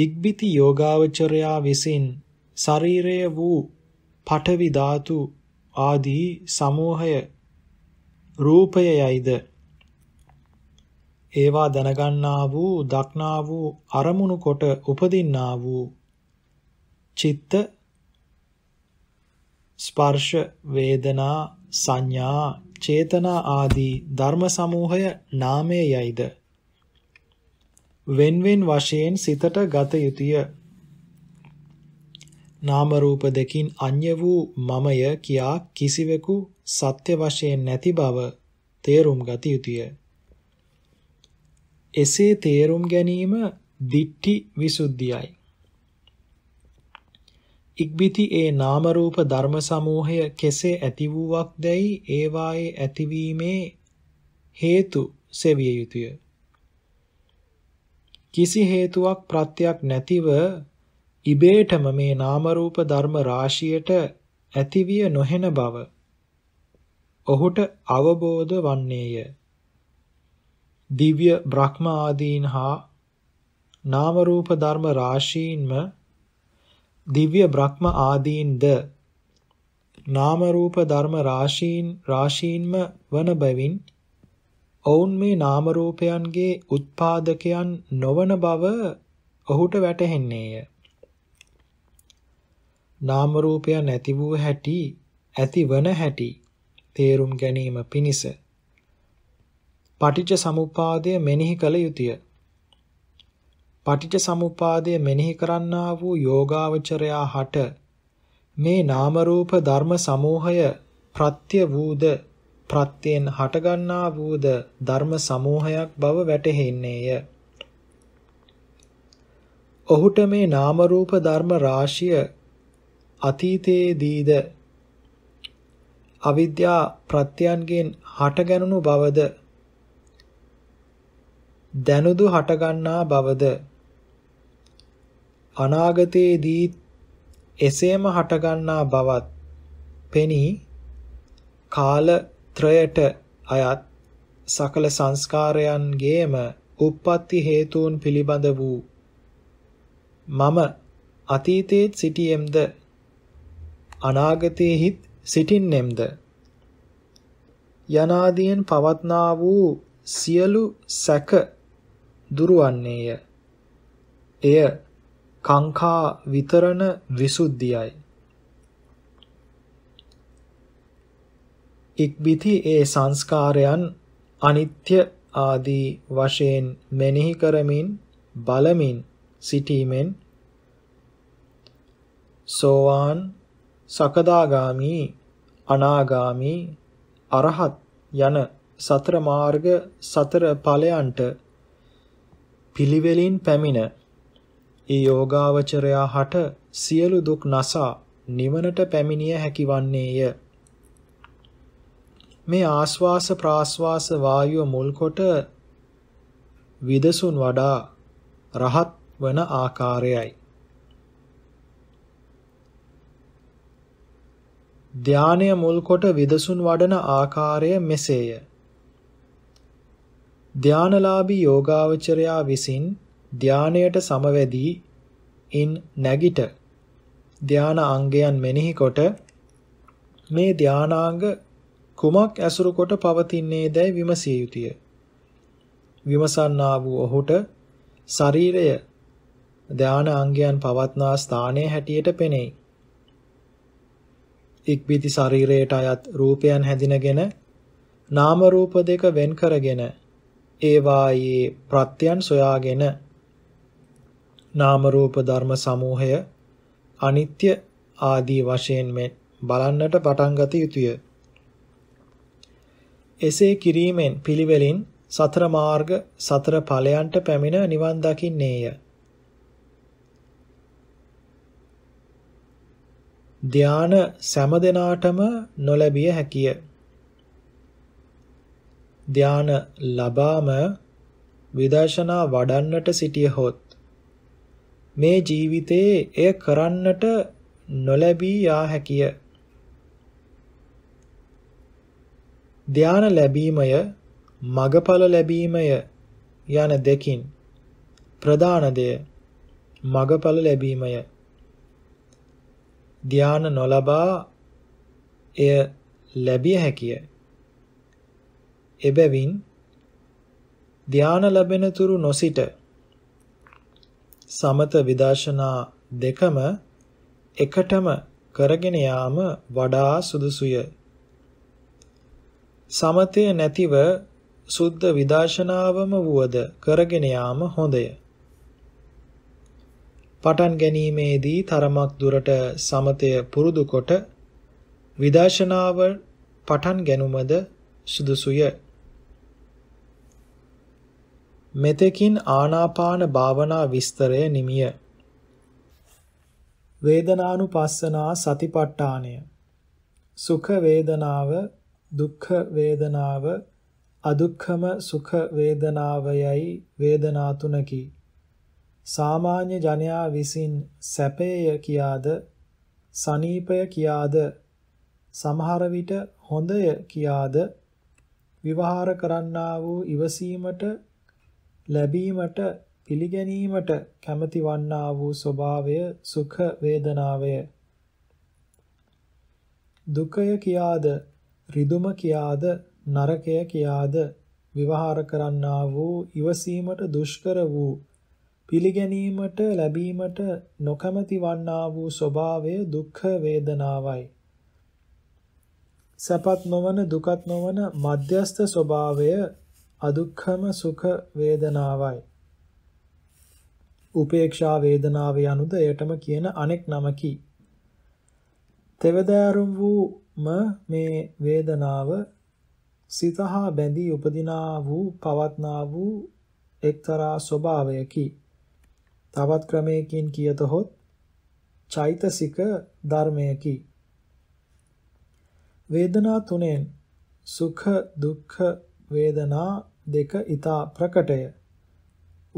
ඉක්බිති යෝගාවචරයා විසින් ශරීරය වූ පඨවි ධාතු ආදී සමෝහය රූපය යයිද ඒවා දැනගන්නා වූ දක්නා වූ අරමුණු කොට උපදින්නා වූ චිත්ත ස්පර්ශ වේදනා සංඥා චේතනා ආදී ධර්ම සමූහය නාමය යයිද වෙන්වෙන් වශයෙන් සිතට ගත යුතුය. නාම රූප දෙකින් අන්‍ය වූ මමය කියා කිසිවෙකු සත්‍ය වශයෙන් නැති බව තේරුම් ගත යුතුය. එසේ තේරුම් ගැනීම දිට්ඨි විසුද්ධියයි. ඉක්බිති ඒ නාම රූප ධර්ම සමූහය කෙසේ ඇති වූවක් දැයි ඒවායේ ඇතිවීමේ හේතු සෙවිය යුතුය. කිසි හේතුවක් ප්‍රත්‍යක් නැතිව ඉබේටම මේ නාම රූප ධර්ම රාශියට ඇතිවිය නොහෙන බව ඔහුට අවබෝධ වන්නේය. දිව්‍ය බ්‍රහ්ම ආදීන් හා නාම රූප ධර්ම රාශීන්ම දිව්‍ය බ්‍රහ්ම ආදීන්ද නාම රූප ධර්ම රාශීන් රාශීන්ම වන බැවින් ඔවුන් මේ නාම රූපයන්ගේ උත්පාදකයන් නොවන බව ඔහුට වැටහෙන්නේය. නාම රූපය නැති වූ හැටි ඇතිවන හැටි තේරුම් ගැනීම පිණිස පටිච්ච සමුප්පාදය මෙනෙහි කළ යුතුය. පටිච්ච සමුප්පාදය මෙනෙහි කරන්නා වූ යෝගාවචරයා හට මේ නාම රූප ධර්ම සමූහය ප්‍රත්‍ය වූද ප්‍රත්‍යයෙන් හටගන්නා වූද ධර්ම සමූහයක් බව වැටහෙන්නේය. ඔහුට මේ නාම රූප ධර්ම රාශිය අතීතයේදීද අවිද්‍යා ප්‍රත්‍යයන්ගෙන් හටගැනුණු බවද දැනුදු හටගන්නා බවද අනාගතයේදී එසේම හටගන්නා බවත් පෙනී කාල ත්‍රයට අයත් සකල සංස්කාරයන්ගේම උප්පත්ති හේතුන් පිළිබඳ වූ මම අතීතයේ සිටියෙම්ද අනාගතයේහිත් සිටින්නෙම්ද යනාදීන් පවත්නා වූ සියලු සැක දුරවන්නේය එය කාංකා විතරණ විසුද්ධියයි ඉක්බිති ඒ සංස්කාරයන් අනිත්‍ය ආදී වශයෙන් මෙනෙහි කරමින් බලමින් සිටීමෙන් සෝවාන් සකදාගාමි අනාගාමි අරහත් යන සතර මාර්ග සතර ඵලයන්ට පිළිවෙලින් පැමිණ ඒ යෝගාවචරයා හට සියලු දුක් නසා නිවනට පැමිණිය හැකිවන්නේය මේ ආස්වාස ප්‍රාස්වාස වායුව මුල්කොට විදසුන් වඩා රහත් වන ආකාරයයි. ධානය මුල්කොට විදසුන් වඩන ආකාරය මෙසේය. ධානලාභී යෝගාවචරයා විසින් ධානයට සමවැදී ඉන් නැගිට ධාන අංගයන් මෙනෙහි කොට මේ ධානාංග කුමක් ඇසුරු කොට පවතින්නේ දැයි විමසිය යුතුය. විමසන්නා වූ ඔහුට ශරීරය ධාන අංගයන් පවත්නා ස්ථානයේ හැටියට පෙනෙයි. ඉක්බිති ශරීරයට අයත් රූපයන් හැඳිනගෙන නාම රූප දෙක වෙන් කරගෙන ඒවායේ ප්‍රත්‍යයන් සොයාගෙන නාම රූප ධර්ම සමූහය අනිත්‍ය ආදී වශයෙන් බලන්නට පටන් ගත යුතුය. එසේ කිරීමෙන් පිළිවෙලින් සතර මාර්ග සතර ඵලයන්ට පැමිණ නිවන් දකින්නේය. ධාන සෑම දිනාටම නොලැබිය හැකිය. ධාන ලබාම විදර්ශනා වඩන්නට සිටියහොත් මේ ජීවිතයේ එය කරන්නට නොලැබී යා හැකිය. ධාන ලැබීමය මගඵල ලැබීමය යන දෙකින් ප්‍රධාන දෙය මගඵල ලැබීමය ධාන නොලබා එය ලැබිය හැකිය එබැවින් ධාන ලැබෙන තුරු නොසිට සමත විදර්ශනා දෙකම එකටම කරගෙන යාම වඩා සුදුසුය සමතය නැතිව සුද්ධ විදර්ශනාවම වුවද කරගෙන යාම හොඳය. පටන් ගැනීමේදී තරමක් දුරට සමතය පුරුදු කොට විදර්ශනාව පටන් ගැනීමද සුදුසුය. මෙතෙකින් ආනාපාන භාවනා විස්තරය නිමිය. වේදනානුපස්සනා සතිපට්ඨානය. සුඛ වේදනාව දුක්ඛ වේදනාව අදුක්ඛම සුඛ වේදනාවයයි වේදනා තුනකි. සාමාන්‍ය ජනයා විසින් සැපේය කියාද සනීපය කියාද සමහර විට හොඳය කියාද විවහාර කරන්නා වූ ඉවසීමට ලැබීමට පිළිගැනීමට කැමති වන්නා වූ ස්වභාවය සුඛ වේදනාවය දුකය කියාද රිදුම කියාද නරකය කියාද විවහාර කරන්නා වූ ඉවසීමට දුෂ්කර වූ පිළිගැනීමට ලැබීමට නොකමැති වන්නා වූ ස්වභාවය දුක්ඛ වේදනාවයි සපත් නොවන දුකත් නොවන මධ්‍යස්ථ ස්වභාවය අදුක්ඛම සුඛ වේදනාවයි උපේක්ෂා වේදනාව යනුද එයටම කියන අනෙක් නමකි තෙවදෑරුම් වූ ම මේ වේදනාව සිත හා බැඳී උපදිනා වූ පවත්නා වූ එක්තරා ස්වභාවයකි. තවත් ක්‍රමයකින් කියතොත් චෛතසික ධර්මයකි. වේදනා තුනෙන් සුඛ දුක්ඛ වේදනා දෙක ඊතා ප්‍රකටය.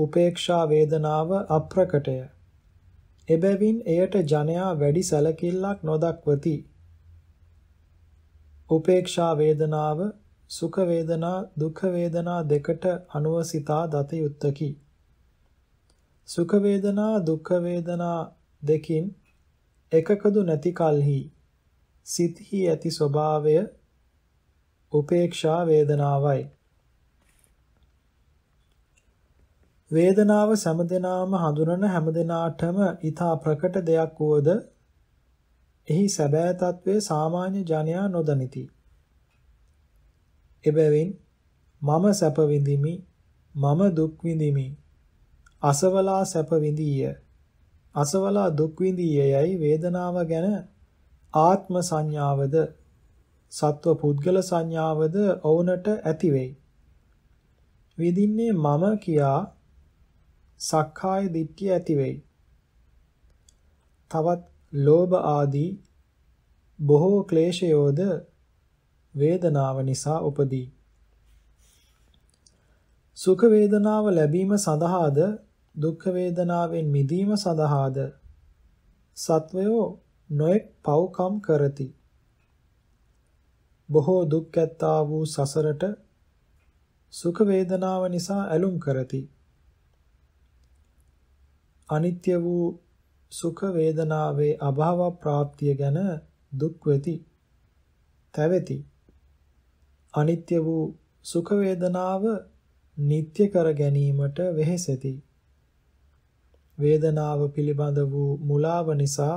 උපේක්ෂා වේදනාව අප්‍රකටය. එබැවින් එයට ජනයා වැඩි සැලකිල්ලක් නොදක්වති. උපේක්ෂා වේදනාව සුඛ වේදනා දුක්ඛ වේදනා දෙකට අනුව සිතා දත යුත්තකි. සුඛ වේදනා දුක්ඛ වේදනා දෙකින් එකකදු නැති කලෙහි සිතෙහි ඇති ස්වභාවය උපේක්ෂා වේදනාවයි. වේදනාව සෑම දිනාම හඳුනන හැම දිනාටම ඊතා ප්‍රකට දෙයක් වුවද එහි සැබෑ తත්වය සාමාන්‍ය ජනයා නොදනිති. එබැවින් මම සැප විඳිමි මම දුක් විඳිමි අසවලා සැප විඳීය අසවලා දුක් විඳීයයි වේදනාව ගැන ආත්ම සංඥාවද සත්ව පුද්ගල සංඥාවද ඔවුනට ඇතිවෙයි විඳින්නේ මම කියා සක්කාය දිට්ඨිය ඇතිවෙයි තවත් ලෝභ ආදී බොහෝ ක්ලේශයෝද වේදනාව නිසා උපදී. සුඛ වේදනාව ලැබීම සඳහාද දුක්ඛ වේදනාවෙන් මිදීම සඳහාද සත්වයෝ නොඑක් පව්කම් කරති. බොහෝ දුක් ඇත්තා වූ සසරට සුඛ වේදනාව නිසා ඇලුම් කරති. අනිත්‍ය වූ සුඛ වේදනාවේ අභාව ප්‍රාප්තිය ගැන දුක් වෙති. තැවෙති. අනිත්‍ය වූ සුඛ වේදනාව නিত্য කර ගැනීමට වෙහෙසෙති. වේදනාව පිළිබඳ වූ මුලාව නිසා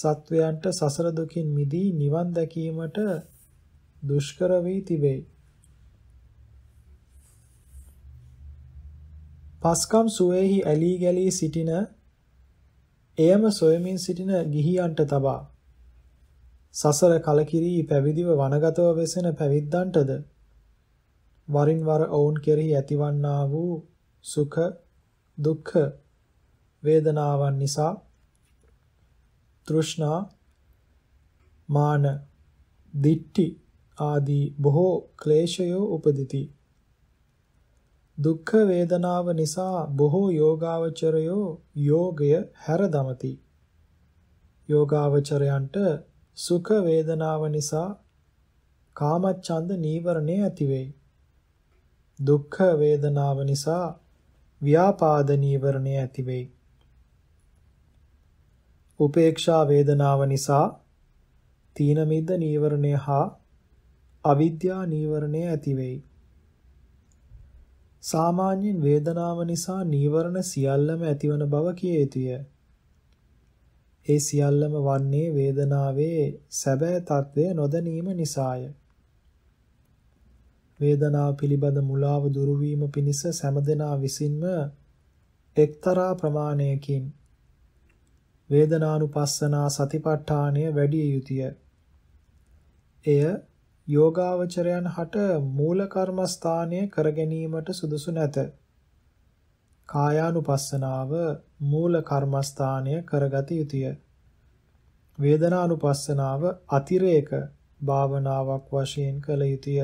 සත්වයන්ට සසර දුකින් මිදී නිවන් දැකීමට දුෂ්කර වී තිබේ. පස්කම් සුවේහි ඇලී ගැලී සිටින එයම සොයමින් සිටින ගිහියන්ට තබා සසර කලකිරී පැවිදිව වනගතව වෙසෙන පැවිද්දන්ටද වරින් වර ඔවුන් කෙරෙහි ඇතිවන්නා වූ සුඛ දුක්ඛ වේදනාවන් නිසා තෘෂ්ණා මාන දිට්ටි ආදී බොහෝ ක්ලේශයෝ උපදිති දුක්ඛ වේදනාව නිසා බොහෝ යෝගාවචරයෝ යෝගය හැරදමති. යෝගාවචරයන්ට සුඛ වේදනාව නිසා කාමච්ඡන්ද නීවරණේ ඇතිවේ. දුක්ඛ වේදනාව නිසා ව්‍යාපාද නීවරණේ ඇතිවේ. උපේක්ෂා වේදනාව නිසා තීන මිද්ද නීවරණය හා අවිද්‍යා නීවරණය ඇතිවේ. සාමාන්‍යයෙන් වේදනාව නිසා නීවරණ සියල්ලම ඇතිවන බව කිය යුතුය. ඒ සියල්ලම වන්නේ වේදනාවේ සැබෑ తත්වය නොදැනීම නිසාය. වේදනාව පිළිබඳ මුලාව දුරු වීම පිණිස සෑමදෙනා විසින්ම එක්තරා ප්‍රමාණයකින් වේදනානුපස්සනා සතිපට්ඨානය වැඩි යුතුය. එය යෝගාවචරයන් හට මූල කර්මස්ථානය කර ගැනීමට සුදුසු නැත. කායානුපස්සනාව මූල කර්මස්ථානය කරගත යුතුය. වේදනානුපස්සනාව අතිරේක භාවනාවක් වශයෙන් කළ යුතුය.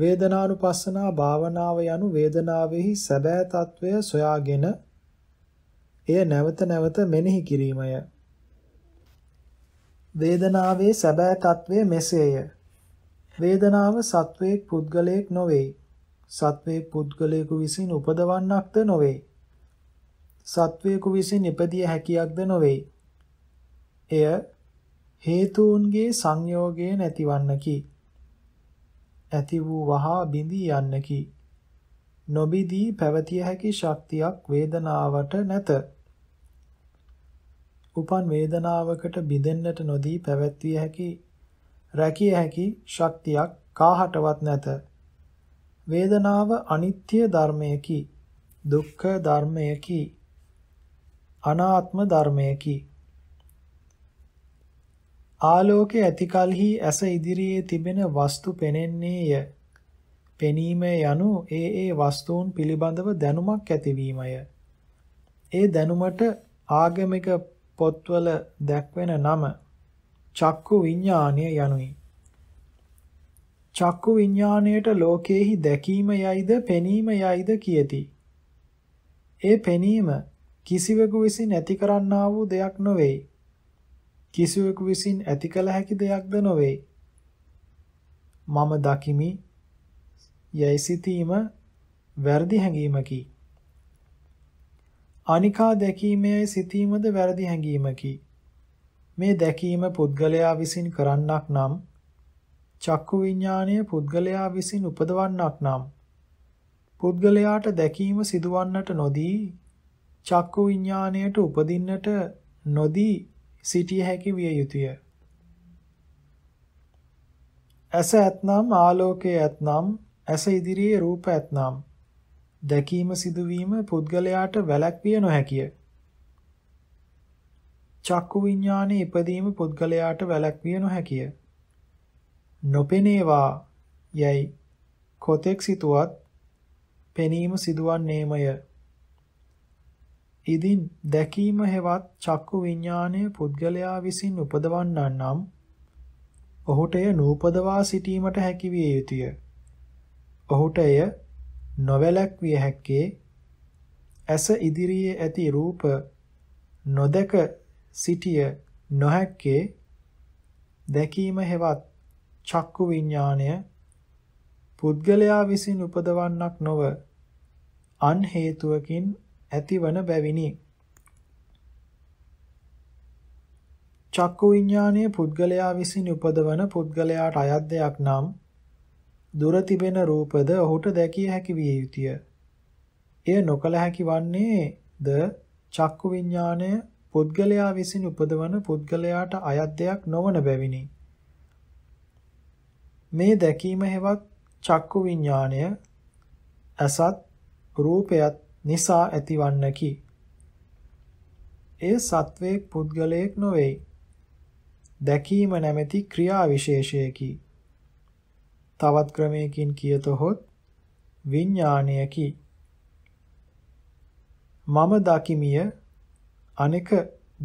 වේදනානුපස්සනා භාවනාව යනු වේදනාවෙහි සැබෑ తත්වය සොයාගෙන එය නැවත නැවත මෙනෙහි කිරීමය. වේදනාවේ සැබෑ తත්වය මෙසේය. වේදනාව සත්වයේ පුද්ගලයෙක් නොවේ. සත්වයේ පුද්ගලයෙකු විසින් උපදවන්නක්ද නොවේ. සත්වයෙකු විසින් ඉපදිය හැකියක්ද නොවේ. එය හේතුන්ගේ සංයෝගය නැතිවන්නකි. ඇති වූ වහා බිඳී යන්නකි. නොබිදී පැවතිය හැකි ශක්තියක් වේදනාවට නැත. උපන් වේදනාවකට බිඳෙන්නට නොදී පැවැත්විය හැකි රැකිය හැකි ශක්තියක් කාහටවත් නැත. වේදනාව අනිත්‍ය ධර්මයකි. දුක්ඛ ධර්මයකි. අනාත්ම ධර්මයකි. ආලෝකයේ ඇතිකල්හි ඇස ඉදිරියේ තිබෙන වස්තු පෙනෙන්නේය. පෙනීම යනු ඒ ඒ වස්තුන් පිළිබඳව දැනුමක් ඇතිවීමය. ඒ දැනුමට ආගමික පොත්වල දැක්වෙන නම චක්කු විඥානය යනුයි. චක්කු විඥාණයට ලෝකයේහි දැකීම යයිද පෙනීම යයිද කියති. ඒ පෙනීම කිසිවෙකු විසින් ඇති කරන්නා වූ දෙයක් නොවේ. කිසිවෙකු විසින් ඇති කළ හැකි දෙයක්ද නොවේ. මම දකිමි යයි සිතීම වැරදි හැඟීමකි. අනිකා දැකීමේයි සිතීමද වැරදි හැඟීමකි. මේ දැකීම පුද්ගලයා විසින් කරන්නක් නම් චක්කු විඥාණය පුද්ගලයා විසින් උපදවන්නක් නම් පුද්ගලයාට දැකීම සිදුවන්නට නොදී චක්කු විඥාණයට උපදින්නට නොදී සිටිය හැකි විය යුතුය. ඇස ඇතනම් ආලෝකය ඇතනම් ඇස ඉදිරියේ රූප ඇතනම් දැකීම සිදුවීම පුද්ගලයාට වැළැක්විය නොහැකිය. චක්කු විඥානයේ ඉපදීම පුද්ගලයාට වැළැක්විය නොහැකිය. නොපෙනේවා යයි කොතෙක් සිතුවත් පෙනීම සිදුවන්නේමය. ඉදින් දැකීම හෙවත් චක්කු විඥානය පුද්ගලයා විසින් උපදවන්නන් නම් ඔහුට එය නූපදවා සිටීමට හැකි විය යුතුය. ඔහුට එය නොවැළැක්විය හැක්කේ ඇස ඉදිරියේ ඇති රූප නොදක සිටිය නොහැක්කේ දැකීම හෙවත් චක්කු විඥාණය පුද්ගලයා විසින් උපදවන්නක් නොව අන් හේතුවකින් ඇතිවන බැවිනි. චක්කු විඥාණය පුද්ගලයා විසින් උපදවන පුද්ගලයාට අයත් දෙයක් නම් දුර තිබෙන රූපද ඔහුට දැකිය හැකි විය යුතුය. එය නොකල හැකි වන්නේ ද චක්කු විඥාණය පුද්ගලයා විසින් උපදවන පුද්ගලයාට අයත් දෙයක් නොවන බැවිනි. මේ දැකීම හෙවත් චක්කු විඥාණය අසත් රූපයත් නිසා ඇතිවන්නකි. ඒ සත්වයේ පුද්ගලයෙක් නොවේ. දැකීම නැමැති ක්‍රියා විශේෂයකි. තවත් ක්‍රමයකින් කියතොත් විඥාණයකි මම දකිමිය අනෙක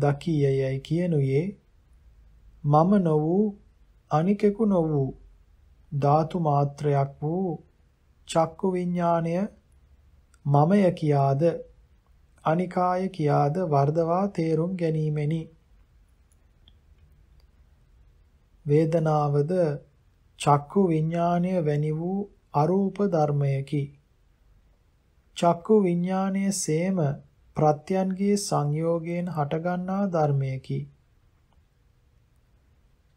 දකියයයි කියනුයේ මම නො වූ අනිකෙකු නො වූ ධාතු මාත්‍රයක් වූ චක්කු විඥාණය මමය කියාද අනිකාය කියාද වර්ධවා තේරුම් ගැනීමෙනි වේදනාවද චක්කු විඥානය වැනි වූ අරූප ධර්මයකි. චක්කු විඥානයේ සේම ප්‍රත්‍යන්ගේ සංයෝගයෙන් හටගන්නා ධර්මයකි.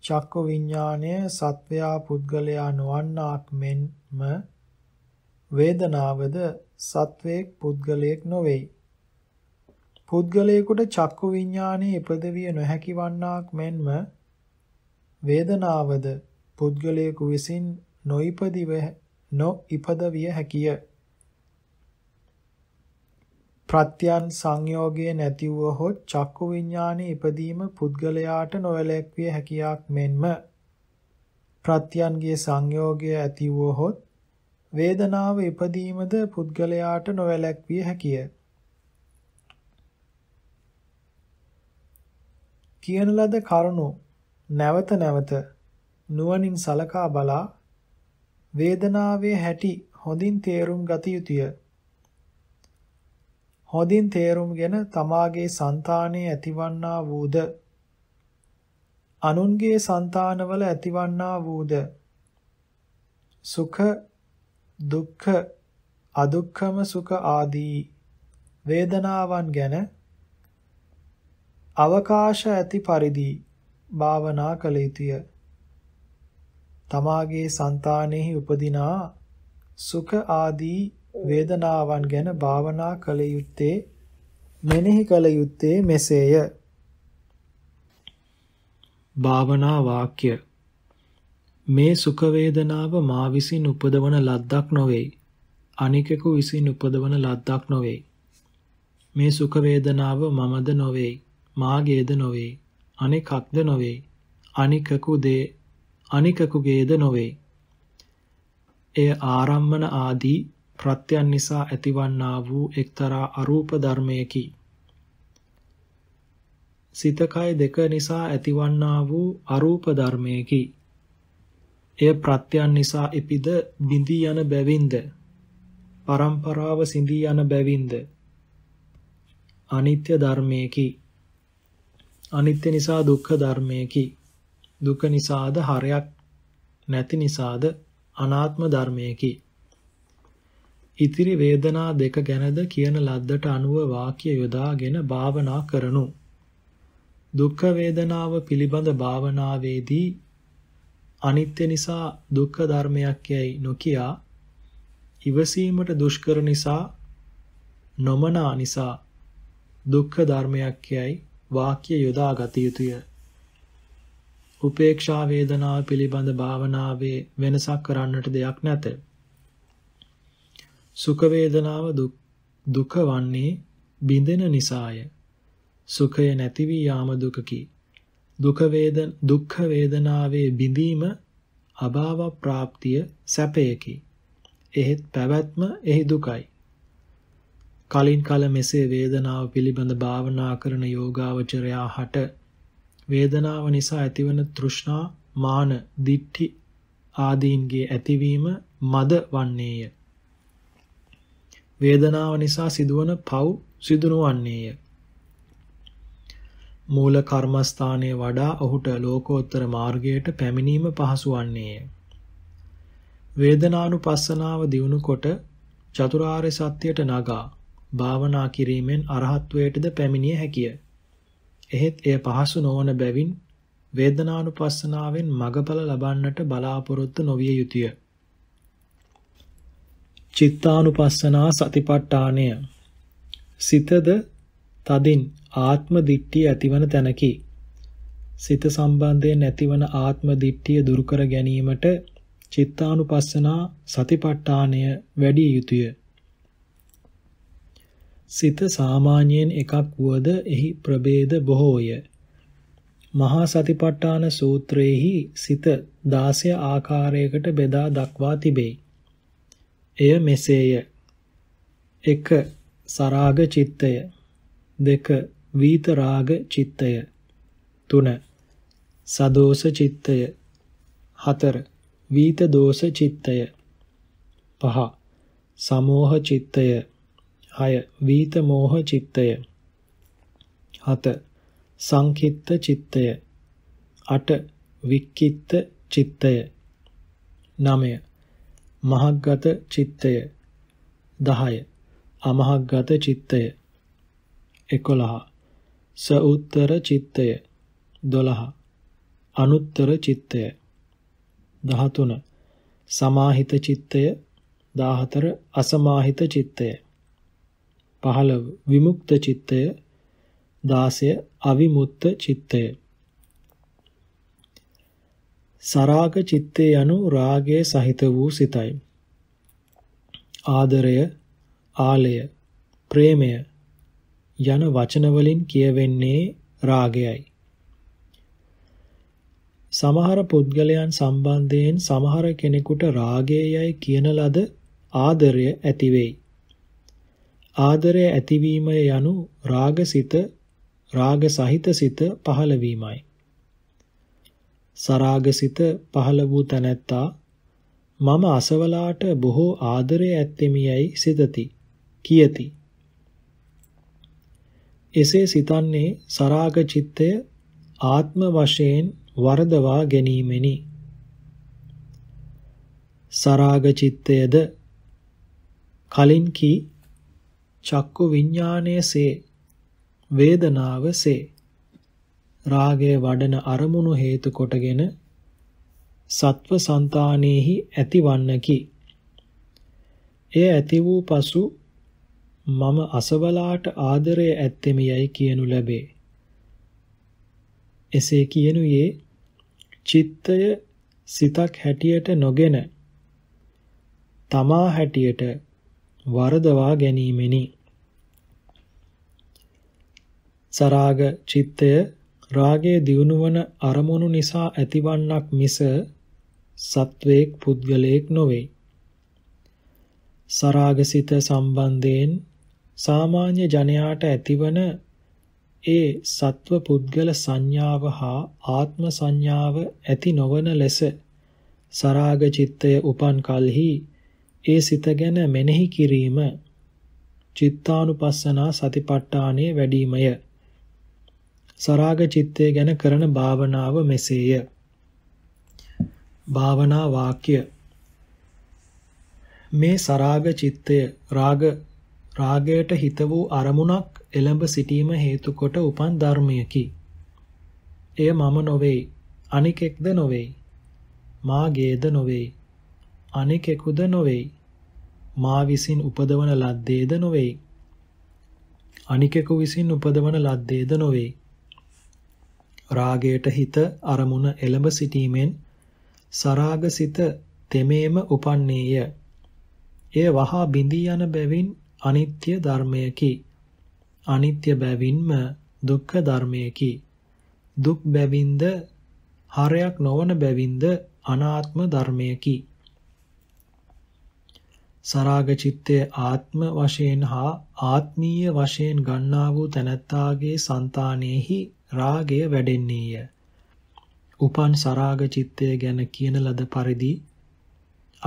චක්කු විඥානය සත්වයා පුද්ගලයා නොවන්නාක් මෙන්ම වේදනාවද සත්වයෙක් පුද්ගලයෙක් නොවේයි. පුද්ගලයෙකුට චක්කු විඥානයේ ඉපදවිය නොහැකි වන්නාක් මෙන්ම වේදනාවද පුද්ගලයෙකු විසින් නොඉපදිව නොඉපද විය හැකිය. ප්‍රත්‍යයන් සංයෝගයේ නැති වූහොත් චක්කු විඥානයේ ඉපදීම පුද්ගලයාට නොවැළැක්විය හැකියාක් මෙන්ම ප්‍රත්‍යයන්ගේ සංයෝගය ඇති වූහොත් වේදනාව ඉපදීමද පුද්ගලයාට නොවැළැක්විය හැකිය. කියන ලද කරුණු නැවත නැවත නුවණින් සලකා බලා වේදනාවේ හැටි හොඳින් තේරුම් ගත යුතුය. හොඳින් තේරුම්ගෙන තමාගේ సంతානයේ ඇතිවන්නා වූද අනුන්ගේ సంతානවල ඇතිවන්නා වූද සුඛ දුක්ඛ අදුක්ඛම සුඛ ආදී වේදනාවන් ගැන අවකාශ ඇති පරිදි භාවනා කළ යුතුය. තමාගේ సంతානෙහි උපදිනා සුඛ ආදී වේදනාවන් ගැන භාවනා කළ යුත්තේ මෙනෙහි කළ යුත්තේ මෙසේය. භාවනා වාක්‍ය මේ සුඛ වේදනාව මා විසින් උපදවන ලද්දක් නොවේ. අනිකෙකු විසින් උපදවන ලද්දක් නොවේ. මේ සුඛ වේදනාව මමද නොවේ. මාගේද නොවේ. අනිකක්ද නොවේ. අනිකකු දේ අනිකකුගේද නොවේ. එය ආරම්මන ආදී ප්‍රත්‍යයන් නිසා ඇතිවන්නා වූ එක්තරා අරූප ධර්මයකි. සිතකය දෙක නිසා ඇතිවන්නා වූ අරූප ධර්මයකි. එය ප්‍රත්‍යයන් නිසා ඉපිද බිඳී යන බැවින්ද පරම්පරාව සිඳී යන බැවින්ද අනිත්‍ය ධර්මයකි අනිත්‍ය නිසා දුක්ඛ ධර්මයකි දුක නිසාද හරයක් නැති නිසාද අනාත්ම ධර්මයකි. ඉතිරි වේදනා දෙක ගැනද කියන ලද්දට අනුව වාක්‍ය යොදාගෙන භාවනා කරනු. දුක්ඛ වේදනාව පිළිබඳ භාවනාවේදී අනිත්‍ය නිසා දුක්ඛ ධර්මයක් යයි නොකියා ඉවසීමට දුෂ්කර නිසා නොමනා නිසා දුක්ඛ ධර්මයක් යයි වාක්‍ය යොදා ගත යුතුය. උපේක්ෂා වේදනාව පිළිබඳ භාවනාවේ වෙනසක් කරන්නට දෙයක් නැත. සුඛ වේදනාව දුක වන්නේ බිඳෙන නිසාය. සුඛය නැති වී යාම දුකකි. දුක වේදන දුක්ඛ වේදනාවේ බිඳීම අභාව ප්‍රාප්තිය සැපයකි. එහෙත් පැවැත්ම එහි දුකයි. කලින් කල මෙසේ වේදනාව පිළිබඳ භාවනා කරන යෝගාවචරයා හට වේදනාව නිසා ඇතිවන තෘෂ්ණා, මාන, දිට්ඨි ආදීන්ගේ ඇතිවීම මද වන්නේය. වේදනාව නිසා සිදුවන පව් සිදුනවන්නේය. මූල කර්මස්ථානයේ වඩා ඔහුට ලෝකෝත්තර මාර්ගයට පැමිණීම පහසු වන්නේය. වේදනානුපස්සනාව දියුණු කොට චතුරාර්ය සත්‍යයට නගා භාවනා කිරීමෙන් අරහත්වයටද පැමිණිය හැකිය. එහෙත් එය පහසු නොවන බැවින් වේදනානුපස්සනාවෙන් මගඵල ලබන්නට බලාපොරොත්තු නොවිය යුතුය. චිත්තානුපස්සනා සතිපට්ඨානය සිතද තදින් ආත්ම දිට්ඨිය ඇතිවන තැනකි. සිත සම්බන්ධයෙන් ඇතිවන ආත්ම දිට්ඨිය දුරු කර ගැනීමට චිත්තානුපස්සනා සතිපට්ඨානය වැඩි යුතුය. සිත සාමාන්‍යයෙන් එකක් වුවද එහි ප්‍රභේද බොහෝය. මහා සතිපට්ඨාන සූත්‍රයේහි සිත 16 ආකාරයකට බෙදා දක්වා තිබේ. එය මෙසේය. 1. සරාග චිත්තය. 2. වීත රාග චිත්තය. 3. සදෝෂ චිත්තය. 4. වීත දෝෂ චිත්තය. 5. සමෝහ චිත්තය 6. වීත මෝහ චිත්තය 7. සංකිත්ත චිත්තය 8. වික්කිත්ත චිත්තය 9. මහග්ගත චිත්තය 10. අමහග්ගත චිත්තය 11. ස උත්තර චිත්තය 12. අනුත්තර චිත්තය 13. සමාහිත චිත්තය 14 අසමාහිත චිත්තය 15 විමුක්ත චිත්තය 16 අවිමුක්ත චිත්තය සරාග චිත්තේ යනු රාගයේ සහිත වූ සිතයි ආදරය ආලය ප්‍රේමය යන වචන වලින් කියවෙන්නේ රාගයයි සමහර පුද්ගලයන් සම්බන්ධයෙන් සමහර කෙනෙකුට රාගයයි කියන ලද ආදරය ඇති වෙයි ආදරය ඇතිවීම යනු රාගසිත රාග සහිත සිත පහළවීමයි. සරාගසිත පහළ වූ තැනැත්තා මම අසවලාට බොහෝ ආදරය ඇත්තෙමියයි සිතති කියති. එසේ සිතන්නේ සරාග චිත්තය ආත්ම වශයෙන් වරදවා ගැනීමෙනි. සරාග චිත්තයද කලින් කී චක්කු විඥානයේසේ වේදනාවසේ රාගය වඩන අරමුණු හේතු කොටගෙන සත්ව సంతානෙහි ඇතිවන්නකි. එය ඇති වූ පසු මම අසවලාට ආදරය ඇත්තෙමි යයි කියනු ලැබේ. එසේ කියනුයේ චිත්තය සිතක් හැටියට නොගෙන තමා හැටියට වරදවා ගැනීමෙනි. සරාග චිත්තය රාගයේ දියුණුවන අරමුණු නිසා ඇතිවන්නක් මිස සත්වේක් පුද්ගලයෙක් නොවේ. සරාගසිත සම්බන්ධයෙන් සාමාන්‍ය ජනයාට ඇතිවන ඒ සත්ව පුද්ගල සංඥාව හා ආත්ම සංඥාව ඇති නොවන ලෙස සරාග චිත්තය උපන් කලෙහි ඒ සිත ගැන මෙනෙහි කිරීම චිත්තානුපස්සනා සතිපට්ඨානයේ වැඩිමය. සරාග චිත්තය ගැන කරන භාවනාව මෙසේය. භාවනා වාක්‍ය මේ සරාග චිත්තය රාග රාගයට හිත වූ අරමුණක් එළඹ සිටීම හේතු කොට උපන් ධර්මයකි. එය මම නොවේ, අනිකෙක්ද නොවේ. මාගේද නොවේ. අනිකෙකුද නොවේ. මා විසින් උපදවන ලද්දේද නොවේ. අනිකෙකු විසින් උපදවන ලද්දේද නොවේ. රාගයට හිත අරමුණ එළඹ සිටීමෙන් සරාගසිත තෙමේම උපන්නේය. එය වහා බිඳී යන බැවින් අනිත්‍ය ධර්මයකි. අනිත්‍ය බැවින්ම දුක්ඛ ධර්මයකි. දුක් බැවින්ද හරයක් නොවන බැවින්ද අනාත්ම ධර්මයකි. සරාග චිත්තය ආත්ම වශයෙන් හා ආත්මීය වශයෙන් ගන්නා වූ තැනැත්තාගේ సంతානෙහි රාගය වැඩෙන්නේය. උපන් සරාග චිත්තය ගැන කියන ලද පරිදි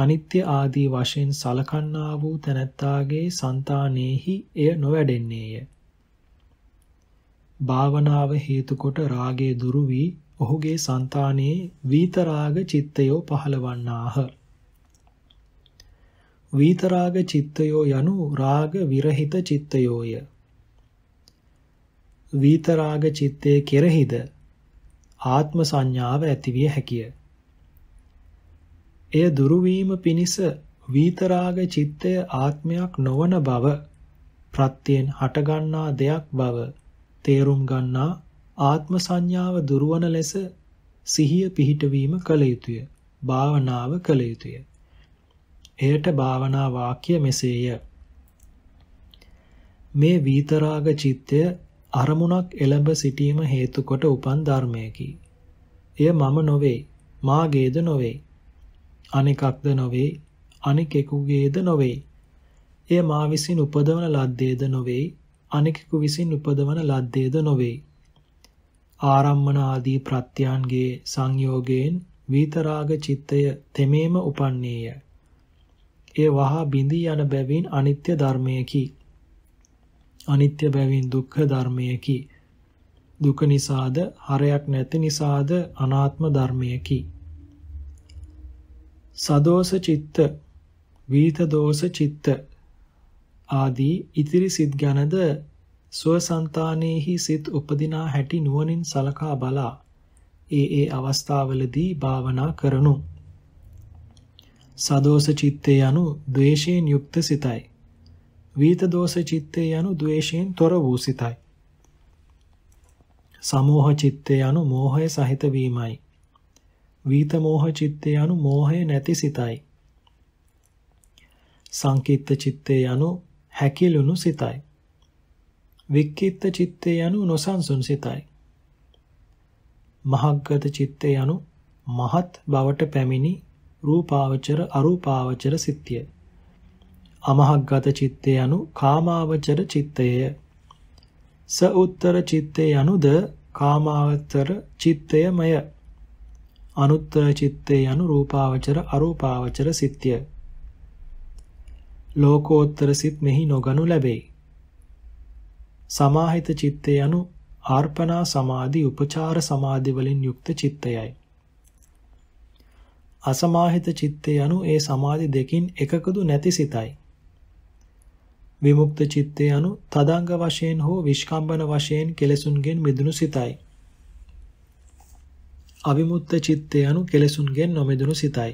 අනිත්‍ය ආදී වශයෙන් සලකන්නා වූ තැනැත්තාගේ సంతානෙහි එය නොවැඩෙන්නේය. භාවනාව හේතු කොට රාගය දුරු වී ඔහුගේ సంతානයේ වීතරාග චිත්තයෝ පහළවන්නාහ. වීතරාග චිත්තයෝ යනු රාග විරහිත චිත්තයෝය. වීතරාග චිත්තේ කෙරෙහිද ආත්ම සංඥාව ඇතිවිය හැකිය. එය දුරුවීම පිණිස වීතරාග චිත්තය ආත්මයක් නොවන බව ප්‍රත්‍යයෙන් හටගන්නා දෙයක් බව තේරුම් ගන්නා ආත්ම සංඥාව දුරවන ලෙස සිහිය පිහිටවීම කළ යුතුය. භාවනාව කළ යුතුය. එයට භාවනා වාක්‍ය මෙසේය. මේ වීතරාග චිත්තය අරමුණක් එළඹ සිටීම හේතු කොට උපන් ධර්මයකි. එය මම නොවේ, මාගේද නොවේ. අනිකක්ද නොවේ, අනිකෙකුගේද නොවේ. එය මා විසින් උපදවන ලද්දේද නොවේ, අනිකෙකු විසින් උපදවන ලද්දේද නොවේ. ආරම්මන ආදී ප්‍රත්‍යයන්ගේ සංයෝගයෙන් විතරාග චිත්තය තෙමේම උපන්නේය. ඒ වහා බිඳී යන බැවින් අනිත්‍ය ධර්මයකි. අනිත්‍ය බැවින් දුක්ඛ ධර්මයකි. දුක නිසාද හරයක් නැති නිසාද අනාත්ම ධර්මයකි. සදෝස චිත්ත වීත දෝස චිත්ත ආදී ඉතිරි සිත් ගැනද සුවසන්තානෙහි සිත් උපදිනා හැටි නුවණින් සලකා බලා ඒ ඒ අවස්ථාවලදී භාවනා කරනු. සදෝස චිත්තේ යනු ද්වේෂයෙන් යුක්ත සිතයි. වීත දෝෂ චිත්තේ යනු ද්වේෂයෙන් තොර වූ සිතයි. සමෝහ චිත්තේ යනු මෝහය සහිත වීමයි. වීත මෝහ චිත්තේ යනු මෝහය නැති සිතයි. සංකීර්ත චිත්තේ යනු හැකිලුණු සිතයි. වික්කීර්ත චිත්තේ යනු නොසන්සුන් සිතයි. මහග්ගත චිත්තේ යනු මහත් බවට පැමිණි රූපාවචර අරූපාවචර සිත්‍යයි. අමහග්ගත චිත්තය යනු කාමාවචර චිත්තය. ස උත්තර චිත්තය යනුද කාමාවචර චිත්තයමය. අනුත්තර චිත්තය යනු රූපාවචර අරූපාවචර සිත්‍ය. ලෝකෝත්තර සිත් මෙහි නොගනු ලැබේ. සමාහිත චිත්තය යනු ආර්පණා සමාධි උපචාර සමාධි වලින් යුක්ත චිත්තයයි. අසමාහිත චිත්තය යනු ඒ සමාධි දෙකින් එකකදු නැති සිතයි. විමුක්ත චිත්තේ anu තදංග වශයෙන් හෝ විස්කම්බන වශයෙන් කෙලසුන්ගෙන් මිදුණු සිතයි. අවිමුක්ත චිත්තේ anu කෙලසුන්ගෙන් නොමිදුණු සිතයි.